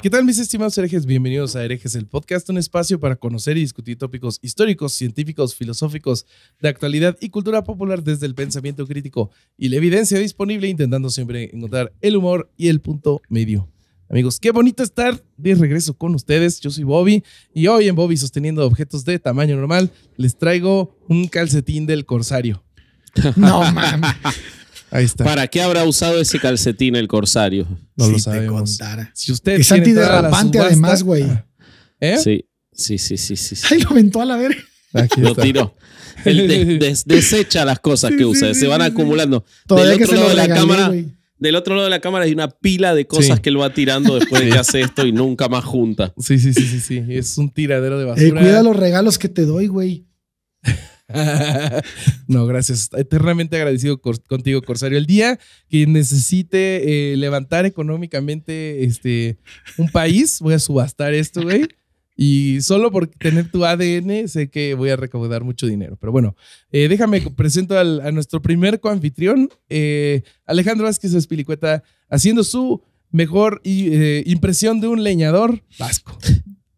¿Qué tal mis estimados herejes? Bienvenidos a Herejes, el podcast, un espacio para conocer y discutir tópicos históricos, científicos, filosóficos, de actualidad y cultura popular desde el pensamiento crítico y la evidencia disponible, intentando siempre encontrar el humor y el punto medio. Amigos, qué bonito estar de regreso con ustedes. Yo soy Bobby y hoy en Bobby Sosteniendo Objetos de Tamaño Normal les traigo un calcetín del Corsario. No mames. Ahí está. ¿Para qué habrá usado ese calcetín el Corsario? No lo sabemos. Te Si usted es antiderrapante además, güey. ¿Eh? Sí, sí, sí, sí, sí. Ay, lo aventó a la verga. lo tiró. Él desecha las cosas que usa, se van acumulando. Del otro lado de la, cámara del otro lado de la cámara hay una pila de cosas que lo va tirando después de que hace esto y nunca más junta. Sí, sí, sí, sí, sí. Es un tiradero de basura. Eh, cuida los regalos que te doy, güey. no, gracias. Eternamente agradecido contigo, Corsario. El día que necesite eh, levantar económicamente este, un país, voy a subastar esto, güey. Y solo por tener tu ADN sé que voy a recaudar mucho dinero. Pero bueno, eh, déjame presento a nuestro primer coanfitrión, eh, Alejandro Vázquez Espilicueta, haciendo su mejor eh, impresión de un leñador vasco.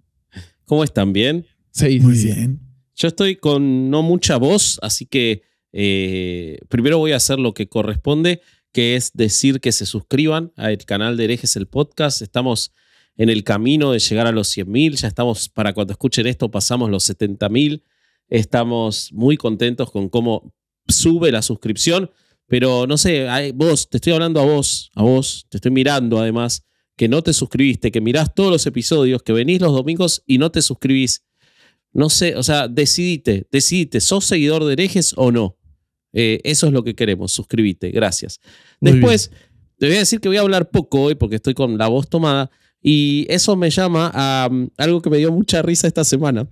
¿Cómo están? ¿Bien? Sí, muy bien. Yo estoy con no mucha voz, así que eh, primero voy a hacer lo que corresponde, que es decir que se suscriban al canal de Herejes el Podcast. Estamos en el camino de llegar a los 100.000. Ya estamos, para cuando escuchen esto, pasamos los 70.000. Estamos muy contentos con cómo sube la suscripción. Pero no sé, vos, te estoy hablando a vos, a vos, te estoy mirando además, que no te suscribiste, que mirás todos los episodios, que venís los domingos y no te suscribís. No sé, o sea, decidite, decidite, ¿sos seguidor de herejes o no? Eh, eso es lo que queremos, suscríbete, gracias. Después, te voy a decir que voy a hablar poco hoy porque estoy con la voz tomada, y eso me llama a um, algo que me dio mucha risa esta semana,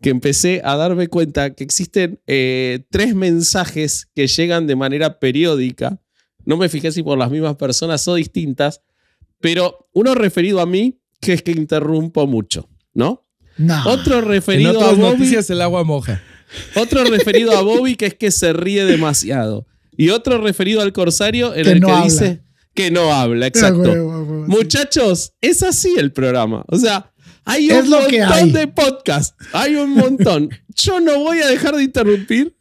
que empecé a darme cuenta que existen eh, tres mensajes que llegan de manera periódica. No me fijé si por las mismas personas o distintas, pero uno referido a mí, que es que interrumpo mucho, ¿no? no Otro referido a Bobby. el agua moja. Otro referido a Bobby, que es que se ríe demasiado. Y otro referido al corsario, en el que dice no habla, ah, exacto. Muchachos, es así el programa. O sea, hay un montón de podcast. Hay un montón. Yo no voy a dejar de interrumpir.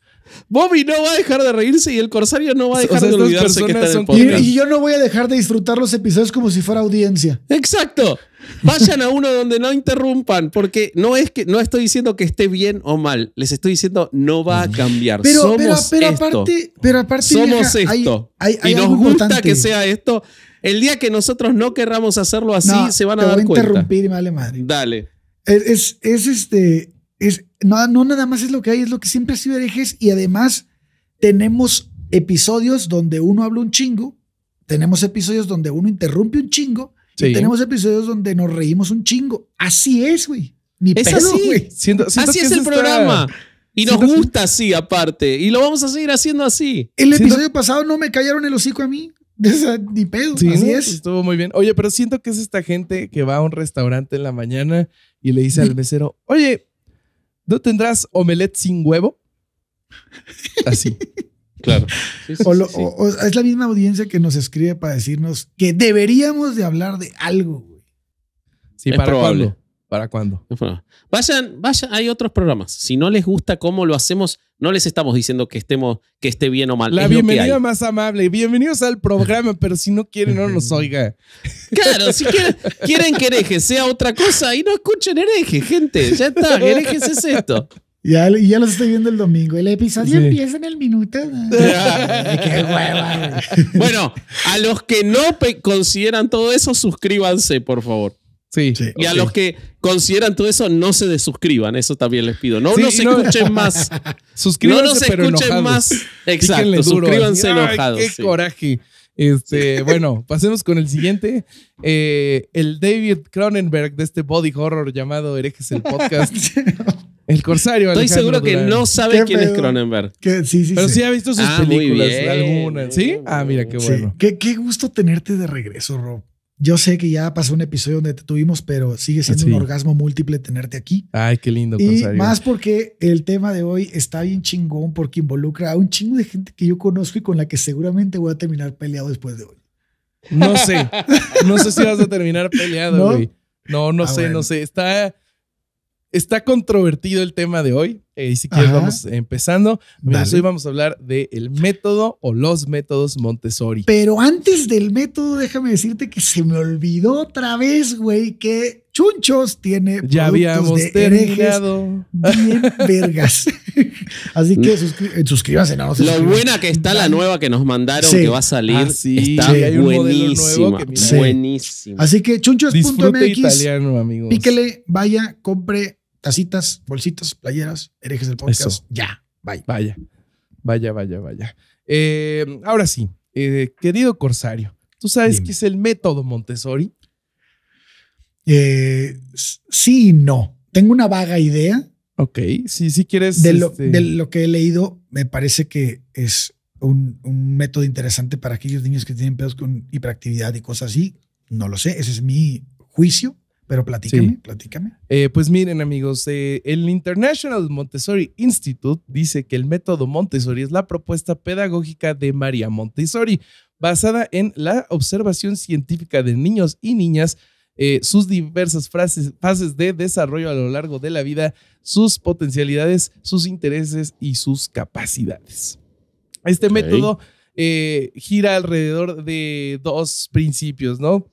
Bobby no va a dejar de reírse y el corsario no va a dejar de olvidarse que en podcast. y, yo no voy a dejar de disfrutar los episodios como si fuera audiencia. Exacto. Vayan a uno donde no interrumpan, porque no es que no estoy diciendo que esté bien o mal, les estoy diciendo no va a cambiar. Pero, Somos esto. aparte, pero aparte Somos esto. y nos gusta que sea esto. El día que nosotros no querramos hacerlo así, se van a dar cuenta. madre. Dale. Es, es, este. Es, no, no nada más es lo que hay, es lo que siempre ha sido herejes. Y además, tenemos episodios donde uno habla un chingo, tenemos episodios donde uno interrumpe un chingo tenemos episodios donde nos reímos un chingo. Así es, güey. es así. Güey. así es el programa. Y nos gusta así, aparte. Y lo vamos a seguir haciendo así. El episodio pasado no me callaron el hocico a mí. ni pedo. así es. Estuvo muy bien. Oye, pero siento que es esta gente que va a un restaurante en la mañana y le dice al mesero, oye, ¿no tendrás omelette sin huevo? Así. Claro. es la misma audiencia que nos escribe para decirnos que deberíamos de hablar de algo. Güey. Sí, para probable. Cuándo? ¿Para cuándo? Vayan, vayan, hay otros programas. Si no les gusta cómo lo hacemos, no les estamos diciendo que estemos, que esté bien o mal. La bienvenida más amable. Bienvenidos al programa, pero si no quieren, no nos oiga. Claro, si quieren, que hereje sea otra cosa y no escuchen hereje, gente. Ya está, herejes es esto. Ya, ya los estoy viendo el domingo. El episodio empieza en el minuto. Qué hueva. Bueno, a los que no consideran todo eso, suscríbanse, por favor. Sí. y a los que consideran todo eso, no se desuscriban. Eso también les pido. No nos escuchen más. Suscríbanse, no nos escuchen más. Exacto. suscríbanse enojados. qué coraje. Este, bueno, pasemos con el siguiente. Eh, el David Cronenberg de este body horror llamado Herejes el Podcast. El corsario. Estoy seguro que no sabe quién es Cronenberg. Sí, Sí, sí. Pero sí. ha visto sus ah, películas, ¿Sí? Ah, mira, qué bueno. Qué, gusto tenerte de regreso, Rob. Yo sé que ya pasó un episodio donde te tuvimos, pero sigue siendo ah, un orgasmo múltiple tenerte aquí. Ay, qué lindo, Y más porque el tema de hoy está bien chingón porque involucra a un chingo de gente que yo conozco y con la que seguramente voy a terminar peleado después de hoy. No sé. No sé si vas a terminar peleado, hoy. No, no, ah, sé, no sé. Está, Está controvertido el tema de hoy. Eh, y si quieres, vamos empezando. hoy vamos a hablar del método o los métodos Montessori. Pero antes del método, déjame decirte que se me olvidó otra vez, güey, que Chunchos tiene ya habíamos de terminado. bien vergas. Así que suscríbase. suscríbanse. No, Lo buena que está la nueva que nos mandaron que va a salir. Ah, sí. Está buenísima. Así que chunchos.mx. Píquele, vaya, compre tacitas, bolsitas, playeras, herejes del podcast. Ya, Vaya, vaya, vaya, vaya. Eh, ahora sí, eh, querido Corsario, ¿tú sabes qué es el método Montessori? Eh, sí y no. Tengo una vaga idea. Ok, Sí, sí quieres. Este, de, lo, que he leído, me parece que es un, un, método interesante para aquellos niños que tienen pedos con hiperactividad y cosas así. No lo sé, ese es mi juicio. Pero platícame, platícame. Eh, pues miren, amigos, eh, el International Montessori Institute dice que el método Montessori es la propuesta pedagógica de María Montessori, basada en la observación científica de niños y niñas, eh, sus diversas fases de desarrollo a lo largo de la vida, sus potencialidades, sus intereses y sus capacidades. Este método gira alrededor de dos principios, ¿no?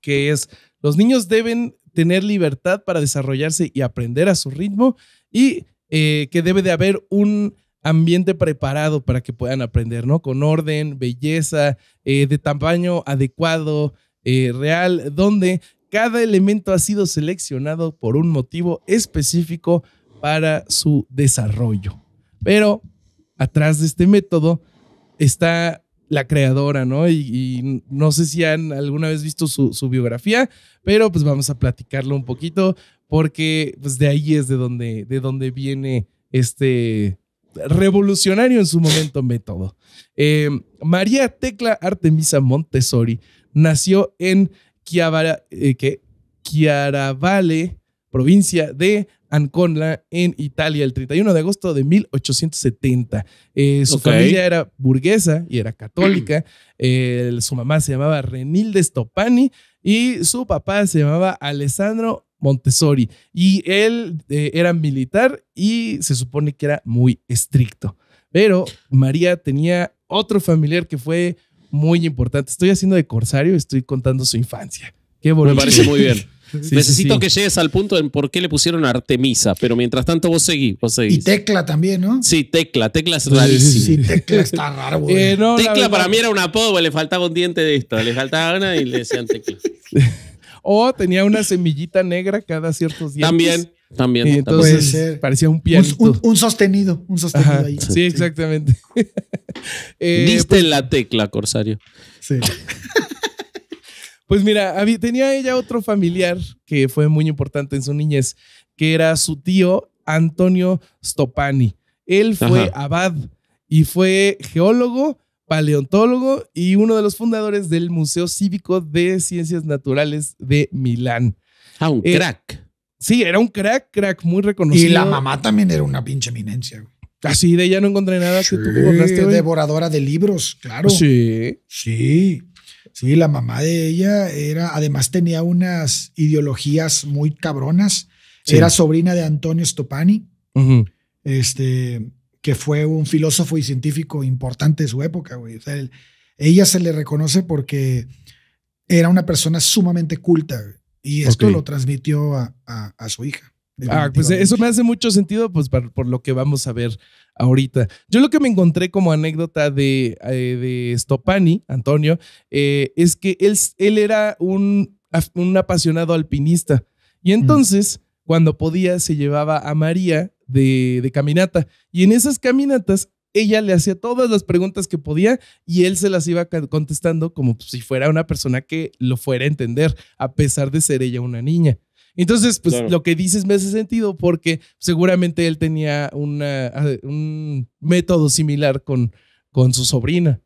Que es los niños deben tener libertad para desarrollarse y aprender a su ritmo y eh, que debe de haber un ambiente preparado para que puedan aprender, ¿no? Con orden, belleza, eh, de tamaño adecuado, eh, real, donde cada elemento ha sido seleccionado por un motivo específico para su desarrollo. Pero atrás de este método está la creadora, ¿no? Y, no sé si han alguna vez visto su, biografía, pero pues vamos a platicarlo un poquito porque pues de ahí es de donde, de donde viene este revolucionario en su momento método. Em, María Tecla Artemisa Montessori nació en eh, Chiaravale, provincia de Ancona en Italia el 31 de agosto de 1870. Eh, su familia era burguesa y era católica. Eh, su mamá se llamaba Renilde Stoppani y su papá se llamaba Alessandro Montessori. Y él eh, era militar y se supone que era muy estricto. Pero María tenía otro familiar que fue muy importante. Estoy haciendo de corsario, estoy contando su infancia. Qué bonito. Me parece muy bien. Necesito que llegues al punto en por qué le pusieron Artemisa, pero mientras tanto vos seguís, vos Y Tecla también, ¿no? Sí, Tecla, Tecla es rarísimo. Sí, Tecla está raro, güey. Eh, tecla para mí era un apodo, le faltaba un diente de esto, le faltaba una y le decían Tecla. o tenía una semillita negra cada ciertos días. También. También. entonces parecía un pie. Un, sostenido, un sostenido ahí. Sí, exactamente. Viste eh, Diste pues la tecla, Corsario. Sí. Pues mira, tenía ella otro familiar que fue muy importante en su niñez, que era su tío Antonio Stopani. Él fue abad y fue geólogo, paleontólogo y uno de los fundadores del Museo Cívico de Ciencias Naturales de Milán. Ah, un eh, crack. Sí, era un crack, crack muy reconocido. Y la mamá también era una pinche eminencia. Así de ella no encontré nada que Devoradora de libros, claro. Sí. Sí. Sí, la mamá de ella era, además tenía unas ideologías muy cabronas. Era sobrina de Antonio Stopani, este, que fue un filósofo y científico importante de su época, güey. ella se le reconoce porque era una persona sumamente culta y esto lo transmitió a, su hija. Ah, pues eh, eso me hace mucho sentido pues, por, por lo que vamos a ver ahorita. Yo lo que me encontré como anécdota de, eh, de Stopani, Antonio, eh, es que él, él era un, un, apasionado alpinista. Y entonces, cuando podía, se llevaba a María de, de caminata. Y en esas caminatas, ella le hacía todas las preguntas que podía y él se las iba contestando como si fuera una persona que lo fuera a entender, a pesar de ser ella una niña. Entonces, pues lo que dices me hace sentido porque seguramente él tenía ah, un método similar con, con su sobrina.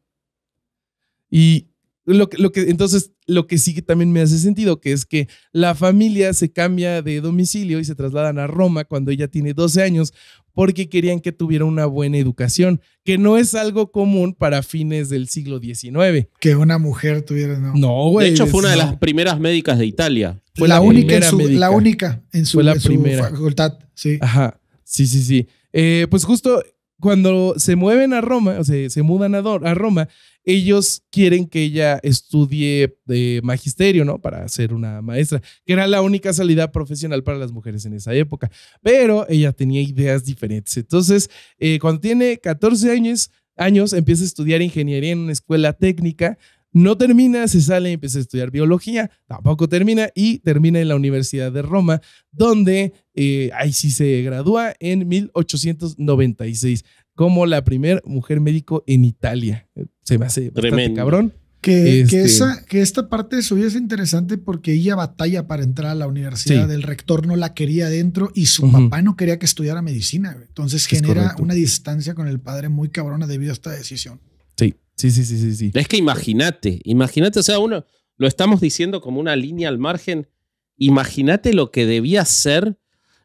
Y lo, lo que, entonces, lo que sí que también me hace sentido, que es que la familia se cambia de domicilio y se trasladan a Roma cuando ella tiene 12 años, porque querían que tuviera una buena educación, que no es algo común para fines del siglo XIX. Que una mujer tuviera, no. No, güey. De hecho, fue una de las primeras médicas de Italia. Fue la, única en su, la única en su, fue la primera. facultad, sí. Ajá, sí, sí, sí. Eh, pues justo cuando se mueven a Roma, o sea, se mudan a, Roma, ellos quieren que ella estudie eh, magisterio, ¿no? Para ser una maestra, que era la única salida profesional para las mujeres en esa época. Pero ella tenía ideas diferentes. Entonces, eh, cuando tiene 14 años, años, empieza a estudiar ingeniería en una escuela técnica no termina, se sale y empieza a estudiar biología, tampoco termina y termina en la Universidad de Roma, donde eh, ahí sí se gradúa en 1896 como la primera mujer médico en Italia. Se me hace Tremendo. cabrón. Que, este, esa, que esta parte de su vida es interesante porque ella batalla para entrar a la universidad. El rector no la quería dentro y su papá no quería que estudiara medicina. Entonces genera una distancia con el padre muy cabrona debido a esta decisión. Sí, Sí, sí, sí, Es que imagínate, imagínate, o sea, uno lo estamos diciendo como una línea al margen. Imagínate lo que debía ser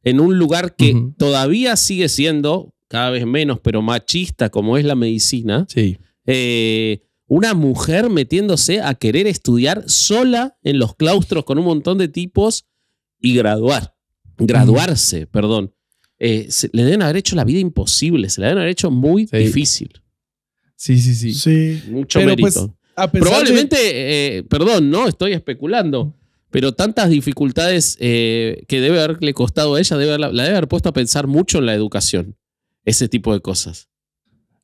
en un lugar que todavía sigue siendo cada vez menos, pero machista como es la medicina. Sí. Eh, una mujer metiéndose a querer estudiar sola en los claustros con un montón de tipos y graduar, graduarse, perdón. Eh, le deben haber hecho la vida imposible, se la deben haber hecho muy difícil. Sí, sí, sí. Mucho pues, mérito. Probablemente, eh, perdón, no, estoy especulando, pero tantas dificultades eh, que debe haberle costado a ella, debe, la debe haber puesto a pensar mucho en la educación, ese tipo de cosas.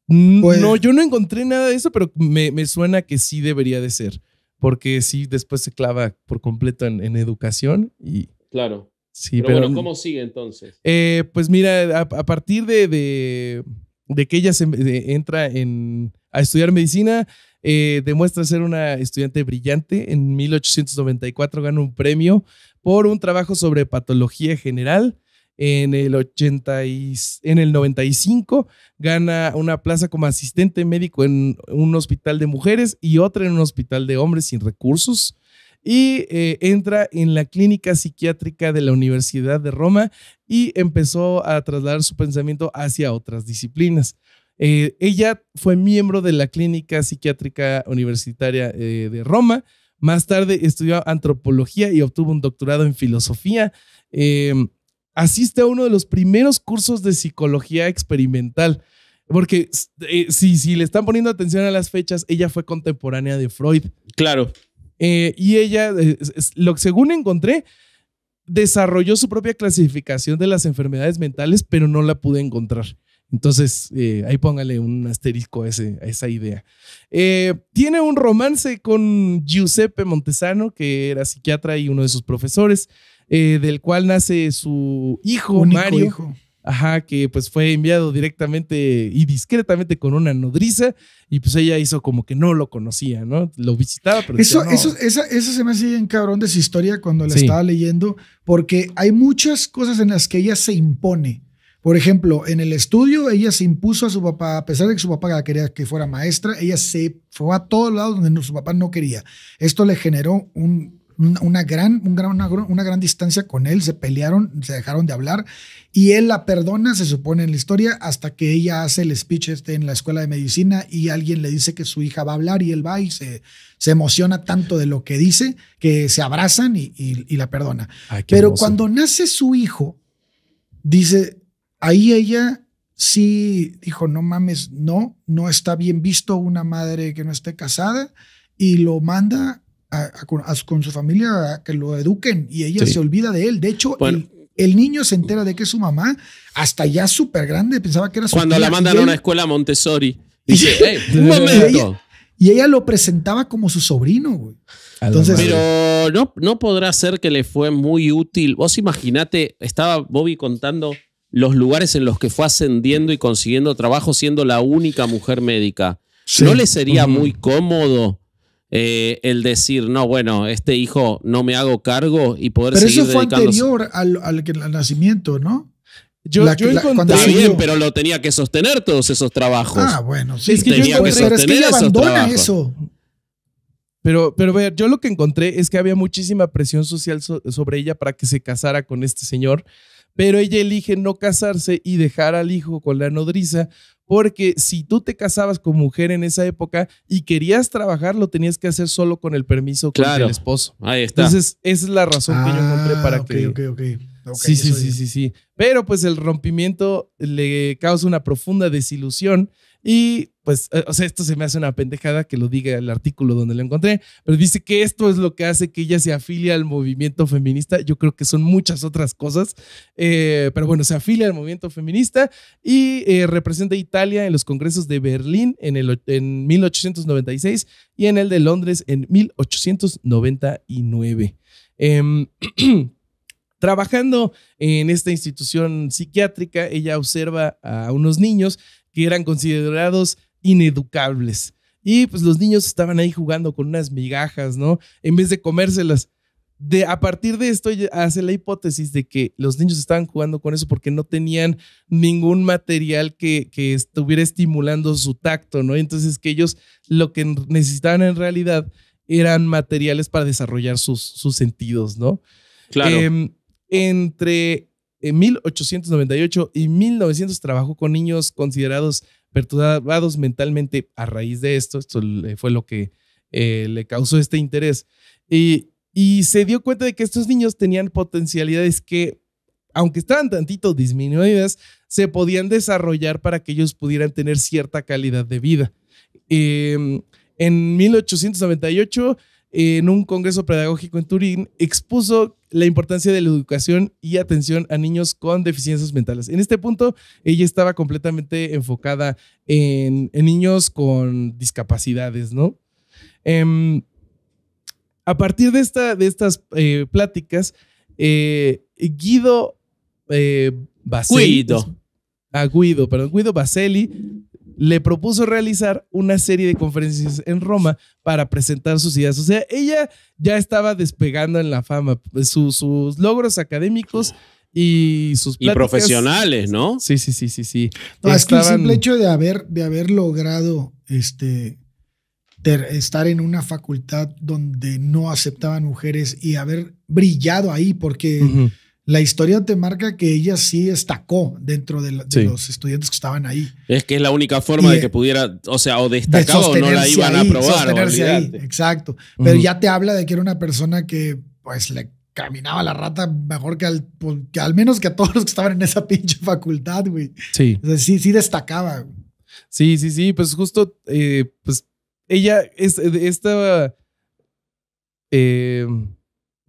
Mm, pues no, yo no encontré nada de eso, pero me, suena que sí debería de ser, porque sí, después se clava por completo en, educación y... Claro. Sí, pero, bueno, ¿cómo sigue entonces? Eh, pues mira, a, partir de de que ella se, entra en, a estudiar medicina, eh, demuestra ser una estudiante brillante. En 1894 gana un premio por un trabajo sobre patología general. En el, 80 en el 95 gana una plaza como asistente médico en un hospital de mujeres y otra en un hospital de hombres sin recursos y eh, entra en la clínica psiquiátrica de la Universidad de Roma y empezó a trasladar su pensamiento hacia otras disciplinas. Eh, ella fue miembro de la clínica psiquiátrica universitaria eh, de Roma. Más tarde estudió antropología y obtuvo un doctorado en filosofía. Em, asiste a uno de los primeros cursos de psicología experimental. Porque si, si, le están poniendo atención a las fechas, ella fue contemporánea de Freud. Claro. Eh, y ella, eh, lo, según encontré, desarrolló su propia clasificación de las enfermedades mentales, pero no la pude encontrar. Entonces, eh, ahí póngale un asterisco a, esa idea. tiene un romance con Giuseppe Montesano, que era psiquiatra y uno de sus profesores, del cual nace su hijo, Mario. Ajá, que pues fue enviado directamente y discretamente con una nodriza y pues ella hizo como que no lo conocía, ¿no? Lo visitaba, pero... Eso, eso, esa, esa, se me hace bien cabrón de su historia cuando la estaba leyendo, porque hay muchas cosas en las que ella se impone. Por ejemplo, en el estudio ella se impuso a su papá, a pesar de que su papá quería que fuera maestra, ella se fue a todos lados donde su papá no quería. Esto le generó un una gran, un gran, una, gran distancia con él, se pelearon, se dejaron de hablar y él la perdona, se supone en la historia, hasta que ella hace el speech este en la escuela de medicina y alguien le dice que su hija va a hablar y él va y se, emociona tanto de lo que dice que se abrazan y, la perdona. Pero cuando nace su hijo, dice, ahí ella sí dijo, no mames, no, no está bien visto una madre que no esté casada y lo manda con su familia que lo eduquen y ella se olvida de él. De hecho, el, niño se entera de que su mamá, hasta ya súper grande, pensaba que era su Cuando la mandan a una escuela Montessori, dice, Y ella, lo presentaba como su sobrino, Entonces, Pero no, no podrá ser que le fue muy útil. Vos imaginate, estaba Bobby contando los lugares en los que fue ascendiendo y consiguiendo trabajo siendo la única mujer médica. ¿No le sería muy cómodo eh, el decir, no, bueno, este hijo no me hago cargo y poder pero eso fue anterior al, nacimiento, ¿no? Está bien, pero lo tenía que sostener todos esos trabajos. Ah, bueno, sí. Es que tenía que sostener abandona eso. Pero, pero ver, yo lo que encontré es que había muchísima presión social sobre ella para que se casara con este señor pero ella elige no casarse y dejar al hijo con la nodriza porque si tú te casabas con mujer en esa época y querías trabajar, lo tenías que hacer solo con el permiso claro. del esposo. Ahí está. Entonces, esa es la razón que yo ah, encontré para que. ok, ok. sí, sí, sí, sí, sí. Pero pues el rompimiento le causa una profunda desilusión y pues, eh, o sea, esto se me hace una pendejada que lo diga el artículo donde lo encontré, pero dice que esto es lo que hace que ella se afilie al movimiento feminista. Yo creo que son muchas otras cosas, eh, pero bueno, se afilia al movimiento feminista y eh, representa a Italia en los congresos de Berlín en, el, en 1896 y en el de Londres en 1899. Em, trabajando en esta institución psiquiátrica, ella observa a unos niños que eran considerados ineducables. Y pues los niños estaban ahí jugando con unas migajas, ¿no? En vez de comérselas. De, a partir de esto hace la hipótesis de que los niños estaban jugando con eso porque no tenían ningún material que, que estuviera estimulando su tacto, ¿no? Entonces que ellos lo que necesitaban en realidad eran materiales para desarrollar sus, sus sentidos, ¿no? Claro. Em, entre 1898 eh, y 1900 trabajó con niños considerados perturbados mentalmente a raíz de esto. Esto fue lo que eh, le causó este interés. Y, se dio cuenta de que estos niños tenían potencialidades que, aunque estaban tantito disminuidas, se podían desarrollar para que ellos pudieran tener cierta calidad de vida. Em, en 1898, en un congreso pedagógico en Turín, expuso la importancia de la educación y atención a niños con deficiencias mentales. En este punto, ella estaba completamente enfocada en, niños con discapacidades, ¿no? Em, a partir de, esta, de estas eh, pláticas, eh, Guido eh, Baseli... Guido. Ah, Guido, perdón. Guido le propuso realizar una serie de conferencias en Roma para presentar sus ideas. O sea, ella ya estaba despegando en la fama pues, sus, logros académicos y sus y profesionales, ¿no? Sí, sí, sí, sí, sí. es que el simple hecho de haber de haber logrado este estar en una facultad donde no aceptaban mujeres y haber brillado ahí porque la historia te marca que ella sí destacó dentro de, los estudiantes que estaban ahí. Es que es la única forma de que pudiera, o sea, o destacaba o no la iban a aprobar. exacto. Pero ya te habla de que era una persona que, pues, le caminaba la rata mejor que al, pues, al menos que a todos los que estaban en esa pinche facultad, güey. Sí. sí, sí destacaba. Sí, sí, sí. Pues justo, eh, pues, ella, es, esta. Eh,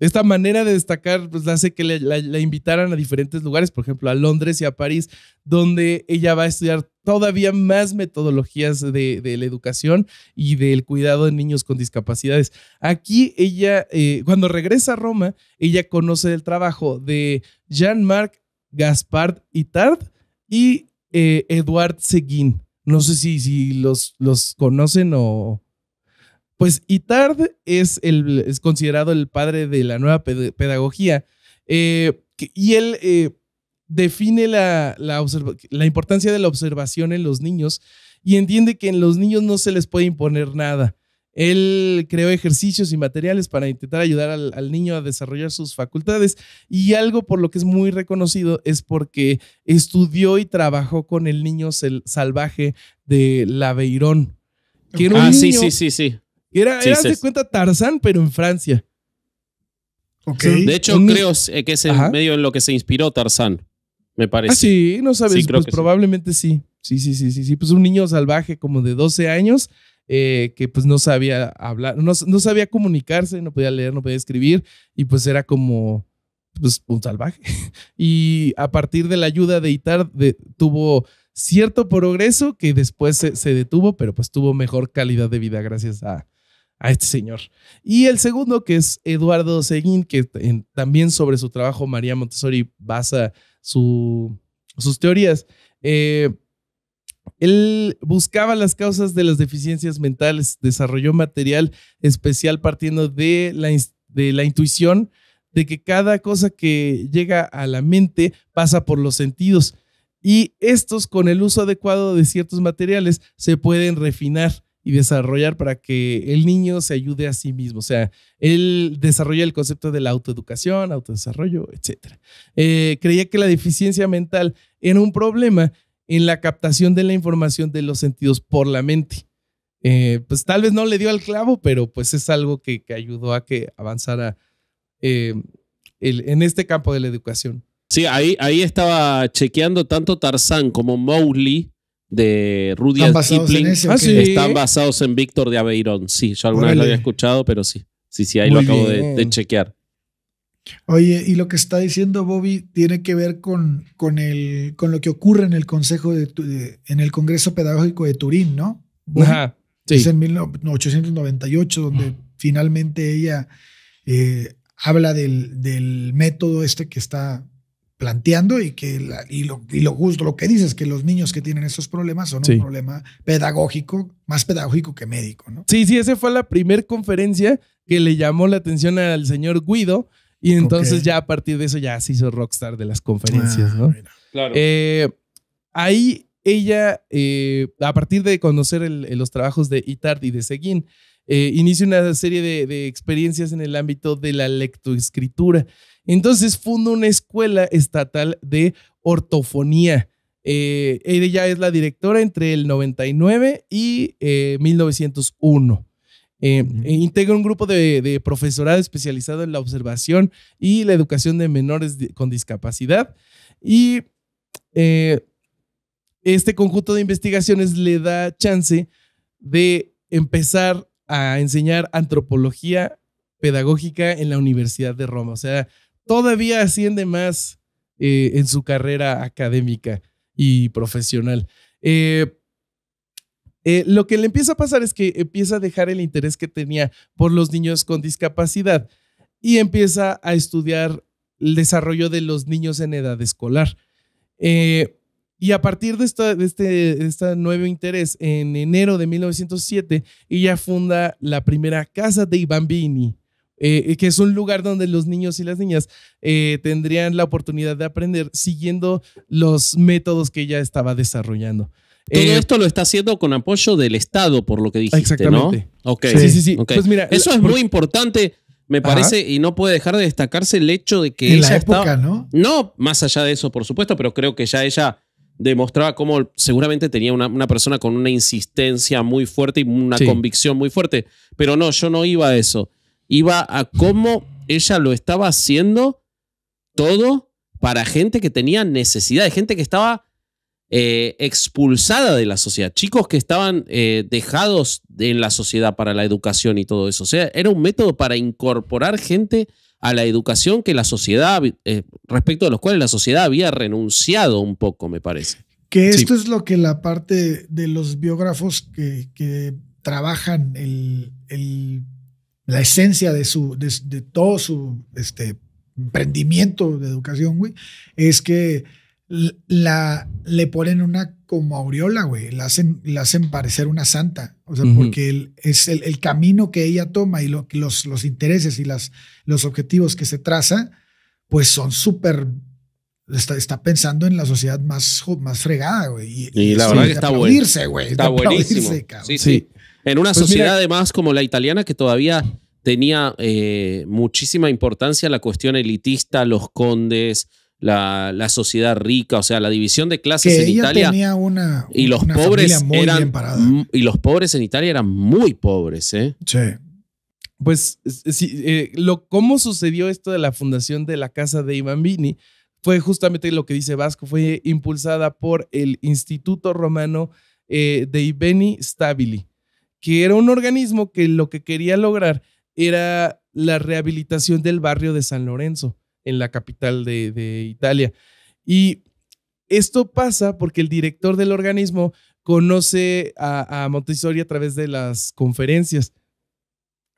esta manera de destacar pues, hace que la, invitaran a diferentes lugares, por ejemplo, a Londres y a París, donde ella va a estudiar todavía más metodologías de, la educación y del cuidado de niños con discapacidades. Aquí ella, eh, cuando regresa a Roma, ella conoce el trabajo de Jean-Marc Gaspard Itard y eh, Eduard Seguin. No sé si, si los conocen o, pues Itard es, el, considerado el padre de la nueva pedagogía eh, y él eh, define la, la, importancia de la observación en los niños y entiende que en los niños no se les puede imponer nada. Él creó ejercicios y materiales para intentar ayudar al, niño a desarrollar sus facultades y algo por lo que es muy reconocido es porque estudió y trabajó con el niño salvaje de Laveirón. ah, sí, sí, sí, sí. Era, cuenta Tarzán, pero en Francia. De hecho, creo que es medio en lo que se inspiró Tarzán, me parece. Ah, sí, no sabes, pues probablemente sí. sí. Sí, sí, sí, Pues un niño salvaje como de 12 años eh, que pues no sabía hablar, no, sabía comunicarse, no podía leer, no podía escribir y pues era como pues, un salvaje. Y a partir de la ayuda de Itar tuvo cierto progreso que después se, detuvo, pero pues tuvo mejor calidad de vida gracias a, a este señor. Y el segundo, que es Eduardo Seguín, que también sobre su trabajo María Montessori basa su, sus teorías. Eh, él buscaba las causas de las deficiencias mentales, desarrolló material especial partiendo de la, de la intuición de que cada cosa que llega a la mente pasa por los sentidos y estos con el uso adecuado de ciertos materiales se pueden refinar y desarrollar para que el niño se ayude a sí mismo. O sea, él desarrolla el concepto de la autoeducación, autodesarrollo, etc. Eh, creía que la deficiencia mental era un problema en la captación de la información de los sentidos por la mente. Eh, pues tal vez no le dio al clavo, pero pues es algo que, ayudó a que avanzara eh, en este campo de la educación. Sí, ahí, ahí estaba chequeando tanto Tarzán como Mowgli de Rudyard ¿Están Kipling ah, están basados en Víctor de Aveirón. Sí, yo alguna vez lo había escuchado, pero sí. Sí, sí, ahí lo acabo de, chequear. Oye, y lo que está diciendo Bobby tiene que ver con, con, el, con lo que ocurre en el Consejo de, en el Congreso Pedagógico de Turín, ¿no? Ajá, sí. Es en 1898 donde finalmente ella eh, habla del, del método este que está planteando y que y lo, y lo justo lo que dices es que los niños que tienen esos problemas son un problema pedagógico, más pedagógico que médico, ¿no? Sí, sí, esa fue la primer conferencia que le llamó la atención al señor Guido y entonces ya a partir de eso ya se hizo rockstar de las conferencias, ah, Claro. Eh, ahí ella, eh, a partir de conocer eh, los trabajos de Itard y de Seguín inicia una serie de, experiencias en el ámbito de la lectoescritura. Entonces funda una escuela estatal de ortofonía. Eh, ella es la directora entre el 99 y 1901. Eh, eh, e integra un grupo de, de, profesorado especializado en la observación y la educación de menores con discapacidad. Y eh, este conjunto de investigaciones le da chance de empezar a enseñar antropología pedagógica en la Universidad de Roma. O sea, todavía asciende más eh, en su carrera académica y profesional. Eh, eh, lo que le empieza a pasar es que empieza a dejar el interés que tenía por los niños con discapacidad y empieza a estudiar el desarrollo de los niños en edad escolar. y a partir de, este, este nuevo interés, en enero de 1907, ella funda la primera casa de Ibambini, eh, que es un lugar donde los niños y las niñas eh, tendrían la oportunidad de aprender siguiendo los métodos que ella estaba desarrollando. Todo eh, esto lo está haciendo con apoyo del Estado, por lo que dijiste, exactamente. Okay. Sí, sí, sí. Pues mira, Eso es muy importante, me parece, y no puede dejar de destacarse el hecho de que en la época, ¿no? No, más allá de eso, por supuesto, pero creo que ya ella demostraba cómo seguramente tenía una, persona con una insistencia muy fuerte y una convicción muy fuerte. Pero no, yo no iba a eso iba a cómo ella lo estaba haciendo todo para gente que tenía necesidad, de gente que estaba eh, expulsada de la sociedad, chicos que estaban eh, dejados en la sociedad para la educación y todo eso. O sea, era un método para incorporar gente a la educación que la sociedad, eh, respecto a los cuales la sociedad había renunciado un poco, me parece. Que esto es lo que la parte de los biógrafos que, trabajan el la esencia de, su, de, todo su este, emprendimiento de educación, güey, es que la, le ponen una como aureola, güey. La hacen, la hacen parecer una santa. O sea, porque el, es el, camino que ella toma y los, los intereses y las, los objetivos que se traza, pues son súper. Está, pensando en la sociedad más, más fregada, güey. Y, la verdad que está, está buenísimo. Sí, sí. En una pues sociedad además como la italiana que todavía tenía eh, muchísima importancia la cuestión elitista, los condes, la, sociedad rica, o sea, la división de clases en Italia. una, y los pobres y los pobres en Italia eran muy pobres, ¿eh? Sí. Pues eh, lo, cómo sucedió esto de la fundación de la casa de Ibambini, fue justamente lo que dice Vasco, fue impulsada por el Instituto Romano eh, de Ibeni Stabili que era un organismo que lo que quería lograr era la rehabilitación del barrio de San Lorenzo, en la capital de, Italia. Y esto pasa porque el director del organismo conoce a, Montessori a través de las conferencias.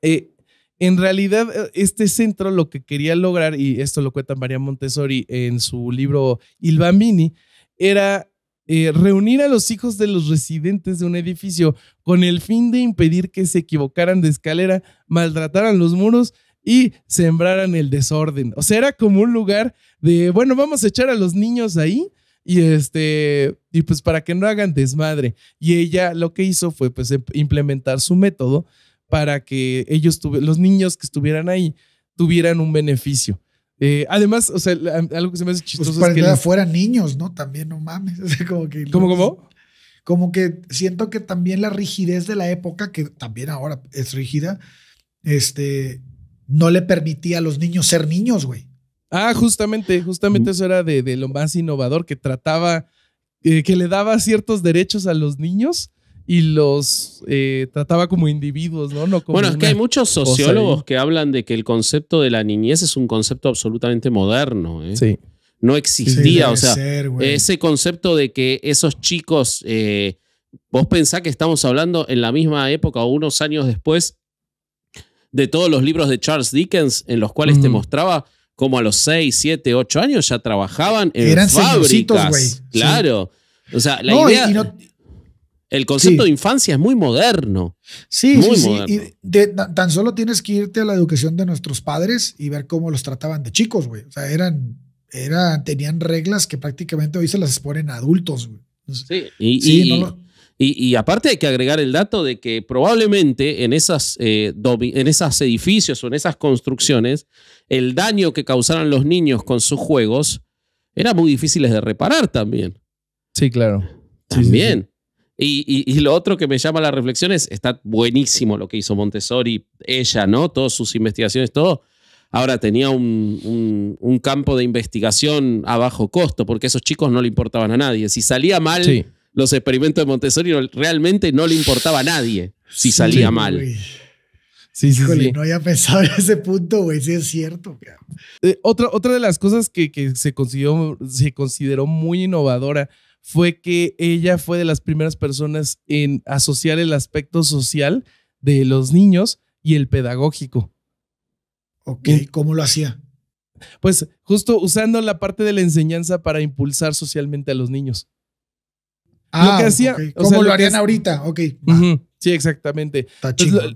Eh, en realidad, eh, este centro lo que quería lograr, y esto lo cuenta María Montessori en su libro Il Bambini, era eh, reunir a los hijos de los residentes de un edificio con el fin de impedir que se equivocaran de escalera, maltrataran los muros y sembraran el desorden. O sea, era como un lugar de, bueno, vamos a echar a los niños ahí y este, y pues para que no hagan desmadre. Y ella lo que hizo fue pues em, implementar su método para que ellos, los niños que estuvieran ahí, tuvieran un beneficio. Eh, además, o sea, algo que se me hace pues, chistoso pues para que. fueran fuera niños, ¿no? También no mames. como que. ¿Cómo, cómo? Como que siento que también la rigidez de la época, que también ahora es rígida, este, no le permitía a los niños ser niños, güey. Ah, justamente, justamente mm. eso era de, de lo más innovador que trataba, eh, que le daba ciertos derechos a los niños y los eh, trataba como individuos, ¿no? bueno, es que hay muchos sociólogos que hablan de que el concepto de la niñez es un concepto absolutamente moderno. ¿eh? Sí. No existía, o sea, ese concepto de que esos chicos, eh, vos pensás que estamos hablando en la misma época o unos años después de todos los libros de Charles Dickens en los cuales te mostraba cómo a los 6, 7, 8 años ya trabajaban en Eran fábricas. Claro. O sea, la idea... El concepto de infancia es muy moderno. Sí, sí, sí. Y tan solo tienes que irte a la educación de nuestros padres y ver cómo los trataban de chicos, güey. O sea, eran, eran, tenían reglas que prácticamente hoy se las exponen a adultos, güey. Sí, y, sí, y, y, aparte hay que agregar el dato de que probablemente en esas, eh, en esas edificios o en esas construcciones, el daño que causaran los niños con sus juegos era muy difícil de reparar también. Sí, claro. También. Y, lo otro que me llama la reflexión es, está buenísimo lo que hizo Montessori, ella, ¿no? Todas sus investigaciones, todo. Ahora tenía un, campo de investigación a bajo costo, porque esos chicos no le importaban a nadie. Si salía mal los experimentos de Montessori, realmente no le importaba a nadie si salía mal. Sí, sí, Híjole, sí, no había pensado en ese punto, güey, sí es cierto. Eh, otra, otra de las cosas que, que se, se consideró muy innovadora fue que ella fue de las primeras personas en asociar el aspecto social de los niños y el pedagógico. Ok, ¿cómo lo hacía? Pues justo usando la parte de la enseñanza para impulsar socialmente a los niños. Ah, lo que hacía, como lo, harían ahorita, ok. Sí, exactamente.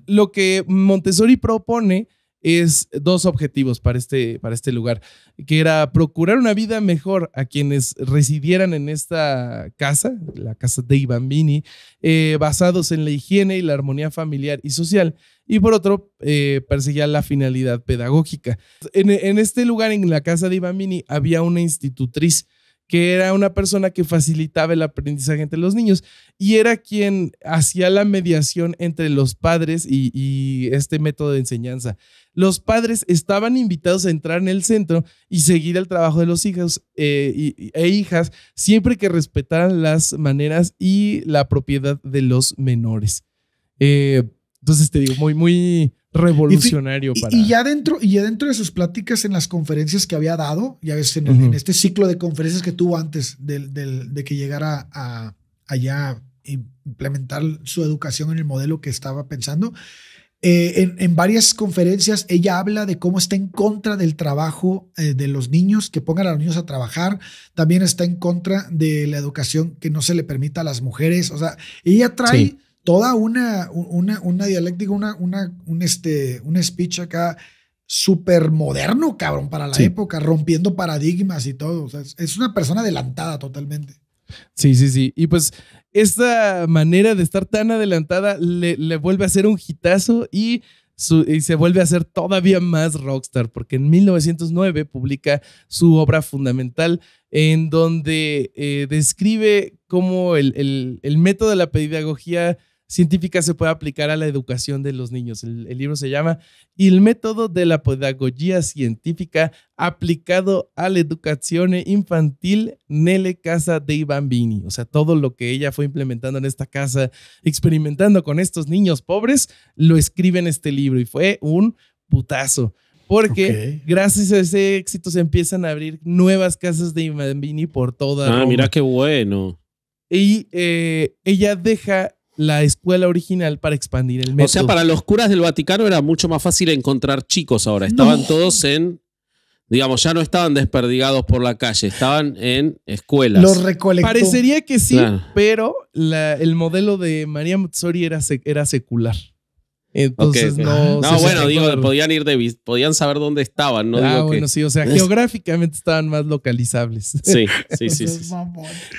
lo, que Montessori propone es dos objetivos para este, para este lugar, que era procurar una vida mejor a quienes residieran en esta casa, la casa de Ibambini, eh, basados en la higiene y la armonía familiar y social, y por otro, eh, perseguía la finalidad pedagógica. En, en, este lugar, en la casa de Ibambini, había una institutriz que era una persona que facilitaba el aprendizaje entre los niños y era quien hacía la mediación entre los padres y, este método de enseñanza. Los padres estaban invitados a entrar en el centro y seguir el trabajo de los hijos eh, e hijas siempre que respetaran las maneras y la propiedad de los menores. Eh, entonces te digo, muy, muy revolucionario. Y, para... y, ya dentro, y ya dentro de sus pláticas en las conferencias que había dado, ya ves, en, en este ciclo de conferencias que tuvo antes de, que llegara a, allá implementar su educación en el modelo que estaba pensando. Eh, en, en, varias conferencias ella habla de cómo está en contra del trabajo eh, de los niños, que pongan a los niños a trabajar, también está en contra de la educación que no se le permita a las mujeres, o sea, ella trae toda una, una, dialéctica, una, una, un, este, speech acá súper moderno, cabrón, para la época, rompiendo paradigmas y todo. es una persona adelantada totalmente. Sí, sí, sí. Y pues esta manera de estar tan adelantada le, vuelve a ser un hitazo y, se vuelve a hacer todavía más rockstar, porque en 1909 publica su obra fundamental en donde eh, describe cómo el, el método de la pedagogía científica se puede aplicar a la educación de los niños. El, libro se llama El método de la pedagogía científica aplicado a la educación infantil Nele Casa de Bambini. O sea, todo lo que ella fue implementando en esta casa, experimentando con estos niños pobres, lo escribe en este libro y fue un putazo porque gracias a ese éxito se empiezan a abrir nuevas casas de Bambini por toda. Ah, mira qué bueno. Y eh, ella deja la escuela original para expandir el método. O sea, para los curas del Vaticano era mucho más fácil encontrar chicos ahora. Estaban todos en digamos, ya no estaban desperdigados por la calle, estaban en escuelas. Los recolectó. Parecería que sí, pero el modelo de María Montessori era, secular. Entonces no. No, bueno, digo, podían ir de podían saber dónde estaban, ¿no? Ah, bueno, sí, o sea, geográficamente estaban más localizables. Sí, sí, sí. sí,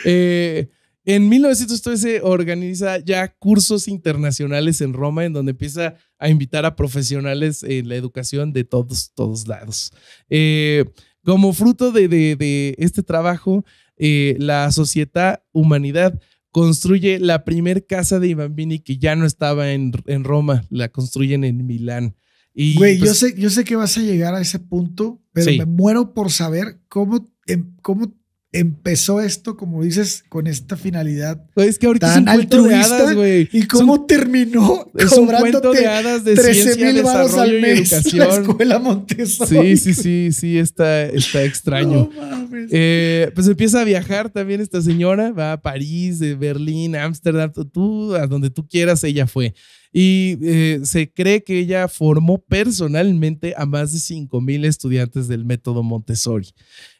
Eh, en 1913 organiza ya cursos internacionales en Roma, en donde empieza a invitar a profesionales en la educación de todos, todos lados. Eh, como fruto de, de, este trabajo, eh, la Sociedad Humanidad construye la primer casa de Ibambini que ya no estaba en, en Roma, la construyen en Milán. Y Güey, yo, pues sé, yo sé que vas a llegar a ese punto, pero me muero por saber cómo, em, cómo empezó esto, como dices, con esta finalidad pues es que ahorita tan altruista güey. y cómo terminó cobrándote de de 13 mil baros al mes la escuela Montessori. Sí, sí, sí, sí, está, está extraño. Eh, pues empieza a viajar también esta señora, va a París, Berlín, Ámsterdam, tú, a donde tú quieras, ella fue y eh, se cree que ella formó personalmente a más de 5.000 estudiantes del método Montessori.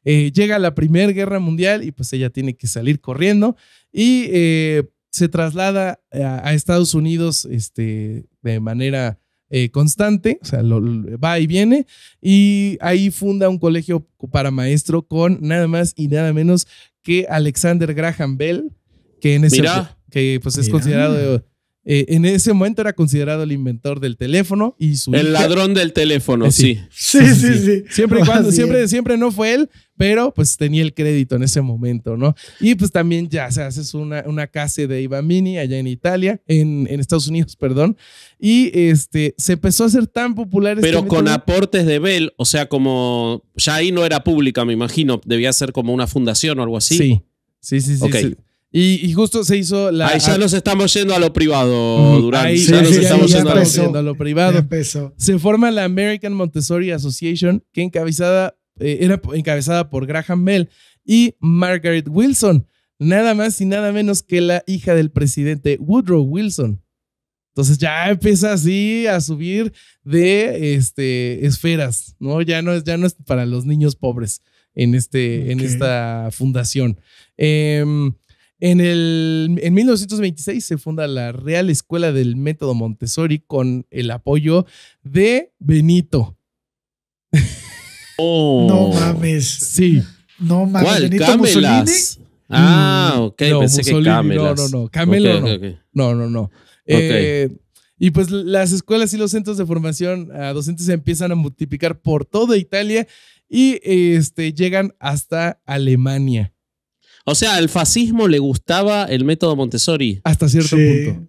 Eh, llega la Primera Guerra Mundial y pues ella tiene que salir corriendo y eh, se traslada a, Estados Unidos este, de manera constante, o sea, va y viene, y ahí funda un colegio para maestro con nada más y nada menos que Alexander Graham Bell, que en ese que pues es considerado eh, en ese momento era considerado el inventor del teléfono y su El ladrón del teléfono, eh, sí. Sí. Sí, sí. Siempre y cuando, siempre, siempre no fue él, pero pues tenía el crédito en ese momento, ¿no? Y pues también ya se haces una, una casa de Mini allá en Italia, en, en, Estados Unidos, perdón. Y este, se empezó a ser tan popular. Este pero con aportes de Bell, o sea, como ya ahí no era pública, me imagino, debía ser como una fundación o algo así. Sí, sí, sí, sí. sí. Y, justo se hizo la. Ahí ya nos estamos yendo a lo privado, Durán. Ahí, ya nos estamos yendo, a lo privado. Se forma la American Montessori Association, que encabezada, eh, era encabezada por Graham Bell y Margaret Wilson, nada más y nada menos que la hija del presidente Woodrow Wilson. Entonces ya empieza así a subir de este, esferas, ¿no? Ya no es, ya no es para los niños pobres en, este, en esta fundación. Eh, en, el, 1926 se funda la Real Escuela del Método Montessori con el apoyo de Benito. Oh. No mames. Sí. No mames. Benito Mussolini. Ah, ok. No, Pensé que No, no, no. Camelo no. No, no, Y pues las escuelas y los centros de formación a ah, docentes se empiezan a multiplicar por toda Italia y este, llegan hasta Alemania. O sea, al fascismo le gustaba el método Montessori. Hasta cierto punto.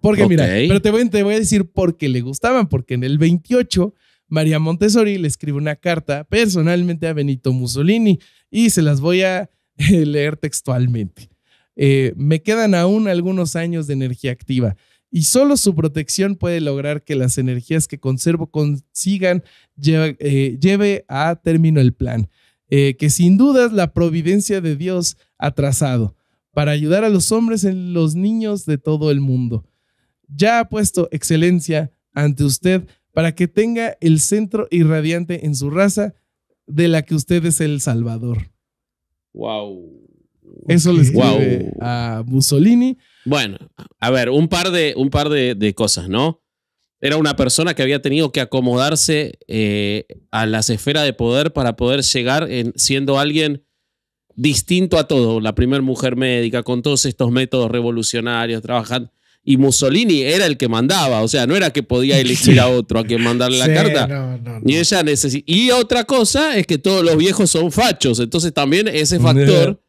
Porque mira, pero te voy, a decir por qué le gustaban, porque en el 28 María Montessori le escribe una carta personalmente a Benito Mussolini y se las voy a eh, leer textualmente. Eh, me quedan aún algunos años de energía activa y solo su protección puede lograr que las energías que conservo consigan lleve eh, a término el plan. Eh, que sin dudas la providencia de Dios ha trazado para ayudar a los hombres en los niños de todo el mundo. Ya ha puesto excelencia ante usted para que tenga el centro irradiante en su raza de la que usted es el salvador. Wow. Eso les le a Mussolini. Bueno, a ver, un par de, un par de cosas, ¿no? Era una persona que había tenido que acomodarse eh, a las esferas de poder para poder llegar siendo alguien distinto a todo. La primera mujer médica, con todos estos métodos revolucionarios, trabajando. Y Mussolini era el que mandaba, o sea, no era que podía elegir a otro a quien mandarle la carta. Y Y otra cosa es que todos los viejos son fachos, entonces también ese factor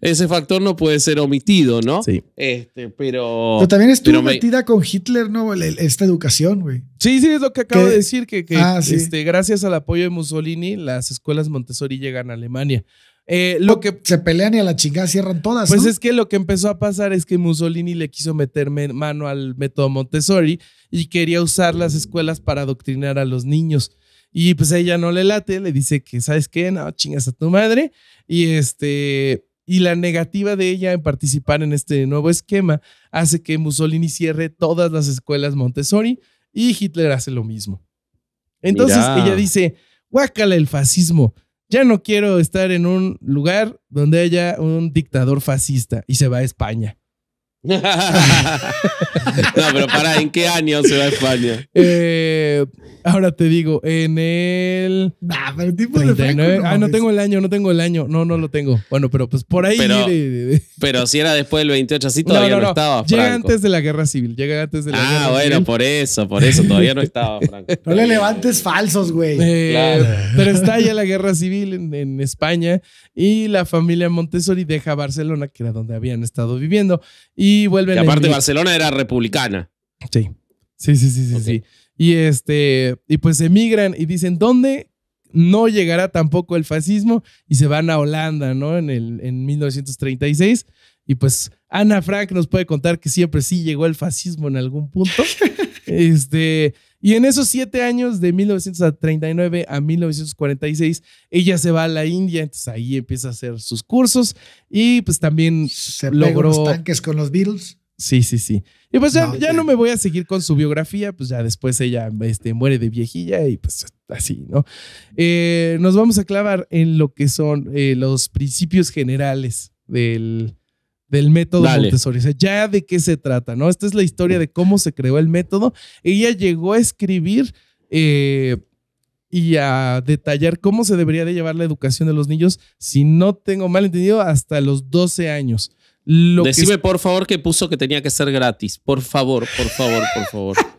ese factor no puede ser omitido, ¿no? Sí. Este, pero. Pero también estuvo metida con Hitler, ¿no? esta educación, güey. Sí, sí, es lo que acabo de decir, que, ah, este, gracias al apoyo de Mussolini, las escuelas Montessori llegan a Alemania. Eh, lo oh, que, se pelean y a la chingada cierran todas. Pues es que lo que empezó a pasar es que Mussolini le quiso meter mano al método Montessori y quería usar las escuelas para adoctrinar a los niños. Y pues ella no le late, le dice que, ¿sabes qué? No, chingas a tu madre. Y este, y la negativa de ella en participar en este nuevo esquema hace que Mussolini cierre todas las escuelas Montessori y Hitler hace lo mismo. Entonces ella dice, guácala el fascismo, ya no quiero estar en un lugar donde haya un dictador fascista y se va a España. no, pero para, ¿en qué año se va a España? Eh, ahora te digo, en el. no, tengo el año, no tengo el año. No, no lo tengo. Bueno, pero pues por ahí. Pero, si era después del 28, así todavía no, estaba. Franco. Llega antes de la guerra civil. Llega antes de la ah, guerra civil. Ah, bueno, por eso, por eso todavía no estaba, Franco. no le levantes falsos, güey. Eh, pero está ya la guerra civil en, en España y la familia Montessori deja Barcelona, que era donde habían estado viviendo. Y y vuelven. Y aparte, Barcelona era republicana. Sí. Sí, sí, sí, sí, Y este, y pues emigran y dicen, ¿dónde no llegará tampoco el fascismo? Y se van a Holanda, ¿no? En, el, en 1936. Y pues Ana Frank nos puede contar que siempre sí llegó el fascismo en algún punto. Este, y en esos siete años, de 1939 a 1946, ella se va a la India, entonces ahí empieza a hacer sus cursos y pues también se logró... Los tanques con los Beatles. Sí, sí, sí. Y pues ya, no, me voy a seguir con su biografía, pues ya después ella este, muere de viejilla y pues así, ¿no? Eh, nos vamos a clavar en lo que son eh, los principios generales del, del método Montessori. ya de qué se trata, ¿no? Esta es la historia de cómo se creó el método. Ella llegó a escribir eh, y a detallar cómo se debería de llevar la educación de los niños, si no tengo mal entendido, hasta los 12 años. Decime, por favor, que puso que tenía que ser gratis. Por favor, por favor, por favor.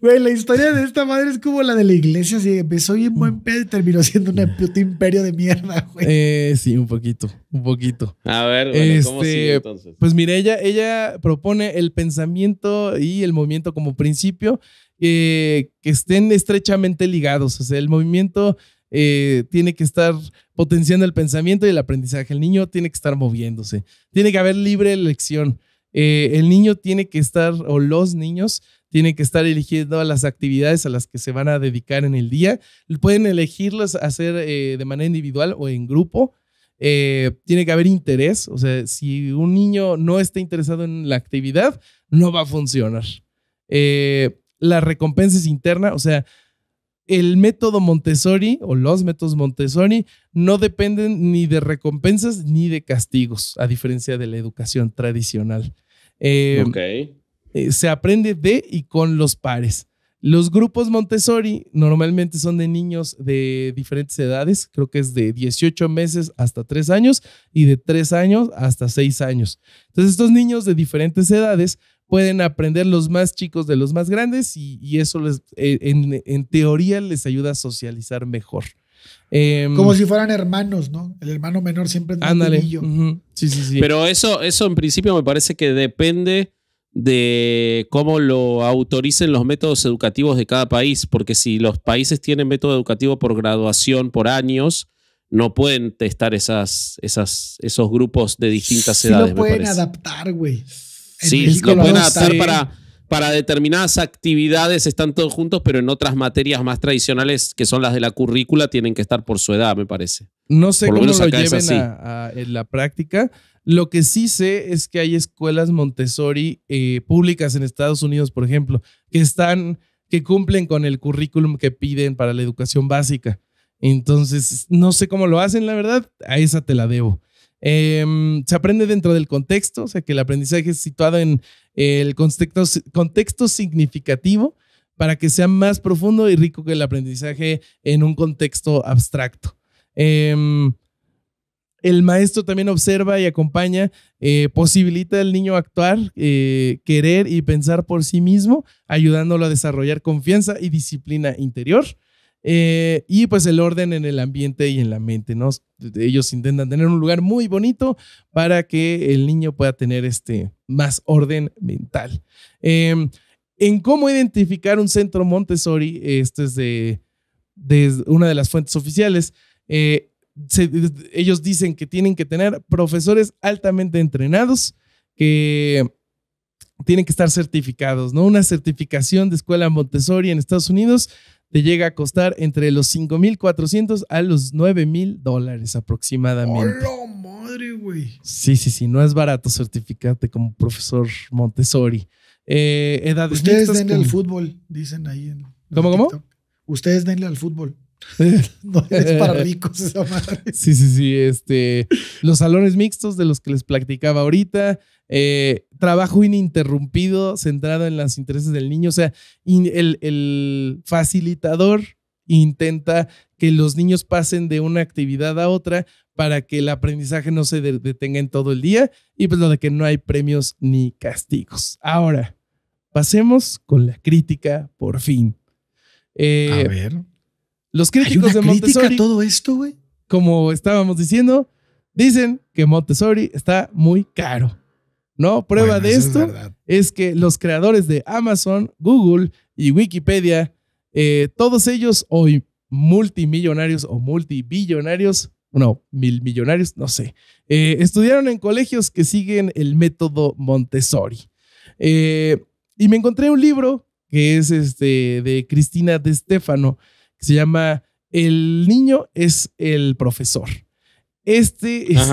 Güey, la historia de esta madre es como la de la iglesia. si empezó bien buen mm. pedo y terminó siendo un puto imperio de mierda, güey. Eh, sí, un poquito, un poquito. A ver, este, entonces? Pues mire ella, ella propone el pensamiento y el movimiento como principio eh, que estén estrechamente ligados. O sea, el movimiento eh, tiene que estar potenciando el pensamiento y el aprendizaje. El niño tiene que estar moviéndose. Tiene que haber libre elección. el niño tiene que estar, o los niños, tienen que estar eligiendo las actividades a las que se van a dedicar en el día. Pueden elegirlas hacer eh, de manera individual o en grupo. Eh, tiene que haber interés, o sea, si un niño no está interesado en la actividad, no va a funcionar. Eh, la recompensa es interna, o sea, el método Montessori o los métodos Montessori no dependen ni de recompensas ni de castigos, a diferencia de la educación tradicional. Eh, okay. Eh, se aprende de y con los pares. Los grupos Montessori normalmente son de niños de diferentes edades, creo que es de 18 meses hasta 3 años y de 3 años hasta 6 años. Entonces estos niños de diferentes edades pueden aprender los más chicos de los más grandes y, eso les, eh, en, teoría les ayuda a socializar mejor. Em, Como si fueran hermanos, ¿no? El hermano menor siempre es el Sí, sí, sí. Pero eso, eso en principio me parece que depende de cómo lo autoricen los métodos educativos de cada país, porque si los países tienen método educativo por graduación, por años, no pueden testar esas, esas, esos grupos de distintas edades. Lo pueden adaptar, güey. Sí, lo pueden adaptar para, para determinadas actividades, están todos juntos, pero en otras materias más tradicionales, que son las de la currícula, tienen que estar por su edad, me parece. No sé cómo lo, lo lleven a, en la práctica. Lo que sí sé es que hay escuelas Montessori eh, públicas en Estados Unidos, por ejemplo, que están, que cumplen con el currículum que piden para la educación básica. Entonces, no sé cómo lo hacen, la verdad, a esa te la debo. Em, se aprende dentro del contexto, o sea que el aprendizaje es situado en el contexto, significativo para que sea más profundo y rico que el aprendizaje en un contexto abstracto. Em, el maestro también observa y acompaña, eh, posibilita al niño actuar, eh, querer y pensar por sí mismo, ayudándolo a desarrollar confianza y disciplina interior. Eh, y pues el orden en el ambiente y en la mente, ¿no? Ellos intentan tener un lugar muy bonito para que el niño pueda tener este más orden mental. Em, en cómo identificar un centro Montessori, esto es de, una de las fuentes oficiales, ellos dicen que tienen que tener profesores altamente entrenados que tienen que estar certificados, ¿no? Una certificación de escuela Montessori en Estados Unidos te llega a costar entre los 5.400 a los 9.000 dólares aproximadamente. ¡Hola madre, güey! Sí, sí, sí, no es barato certificarte como profesor Montessori. Eh, edades Ustedes denle al fútbol, dicen ahí en... ¿Cómo, cómo? Ustedes denle al fútbol. Sí, sí, sí. Este, los salones mixtos de los que les platicaba ahorita, eh, trabajo ininterrumpido centrado en los intereses del niño. O sea, el, facilitador intenta que los niños pasen de una actividad a otra para que el aprendizaje no se detenga en todo el día y pues lo de que no hay premios ni castigos. Ahora, pasemos con la crítica por fin. Eh, a ver. Los críticos de Montessori. todo esto, Como estábamos diciendo, dicen que Montessori está muy caro. ¿No? Prueba de esto es, que los creadores de Amazon, Google y Wikipedia, eh, todos ellos hoy multimillonarios o multibillonarios, no, mil millonarios, no sé, eh, estudiaron en colegios que siguen el método Montessori. Eh, y me encontré un libro que es este de Cristina de Stefano, se llama El niño es el profesor. Este es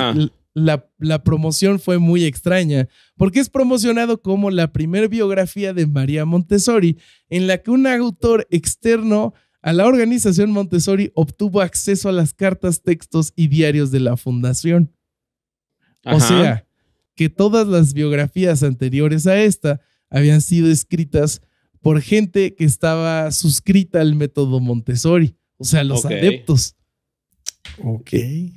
la, promoción fue muy extraña, porque es promocionado como la primera biografía de María Montessori, en la que un autor externo a la organización Montessori obtuvo acceso a las cartas, textos y diarios de la fundación. O sea, que todas las biografías anteriores a esta habían sido escritas por gente que estaba suscrita al método Montessori, o sea, los adeptos. Ok.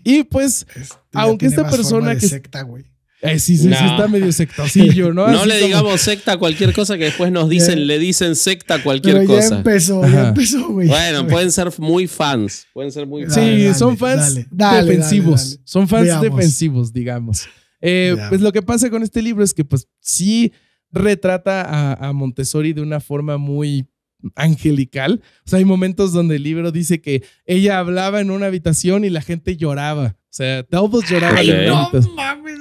Y pues, este aunque esta persona que... Secta, güey. Eh, sí, sí, sí, está medio sectosillo, ¿no? no le digamos secta a cualquier cosa que después nos dicen, eh. le dicen secta cualquier ya cosa. Empezó, ya empezó, güey. Bueno, pueden ser muy fans. Pueden ser muy fans. sí, son fans defensivos. Son fans defensivos, digamos. Eh, pues lo que pasa con este libro es que, pues, sí retrata a, Montessori de una forma muy angelical. O sea, hay momentos donde el libro dice que ella hablaba en una habitación y la gente lloraba. O sea, todos lloraban. no mames,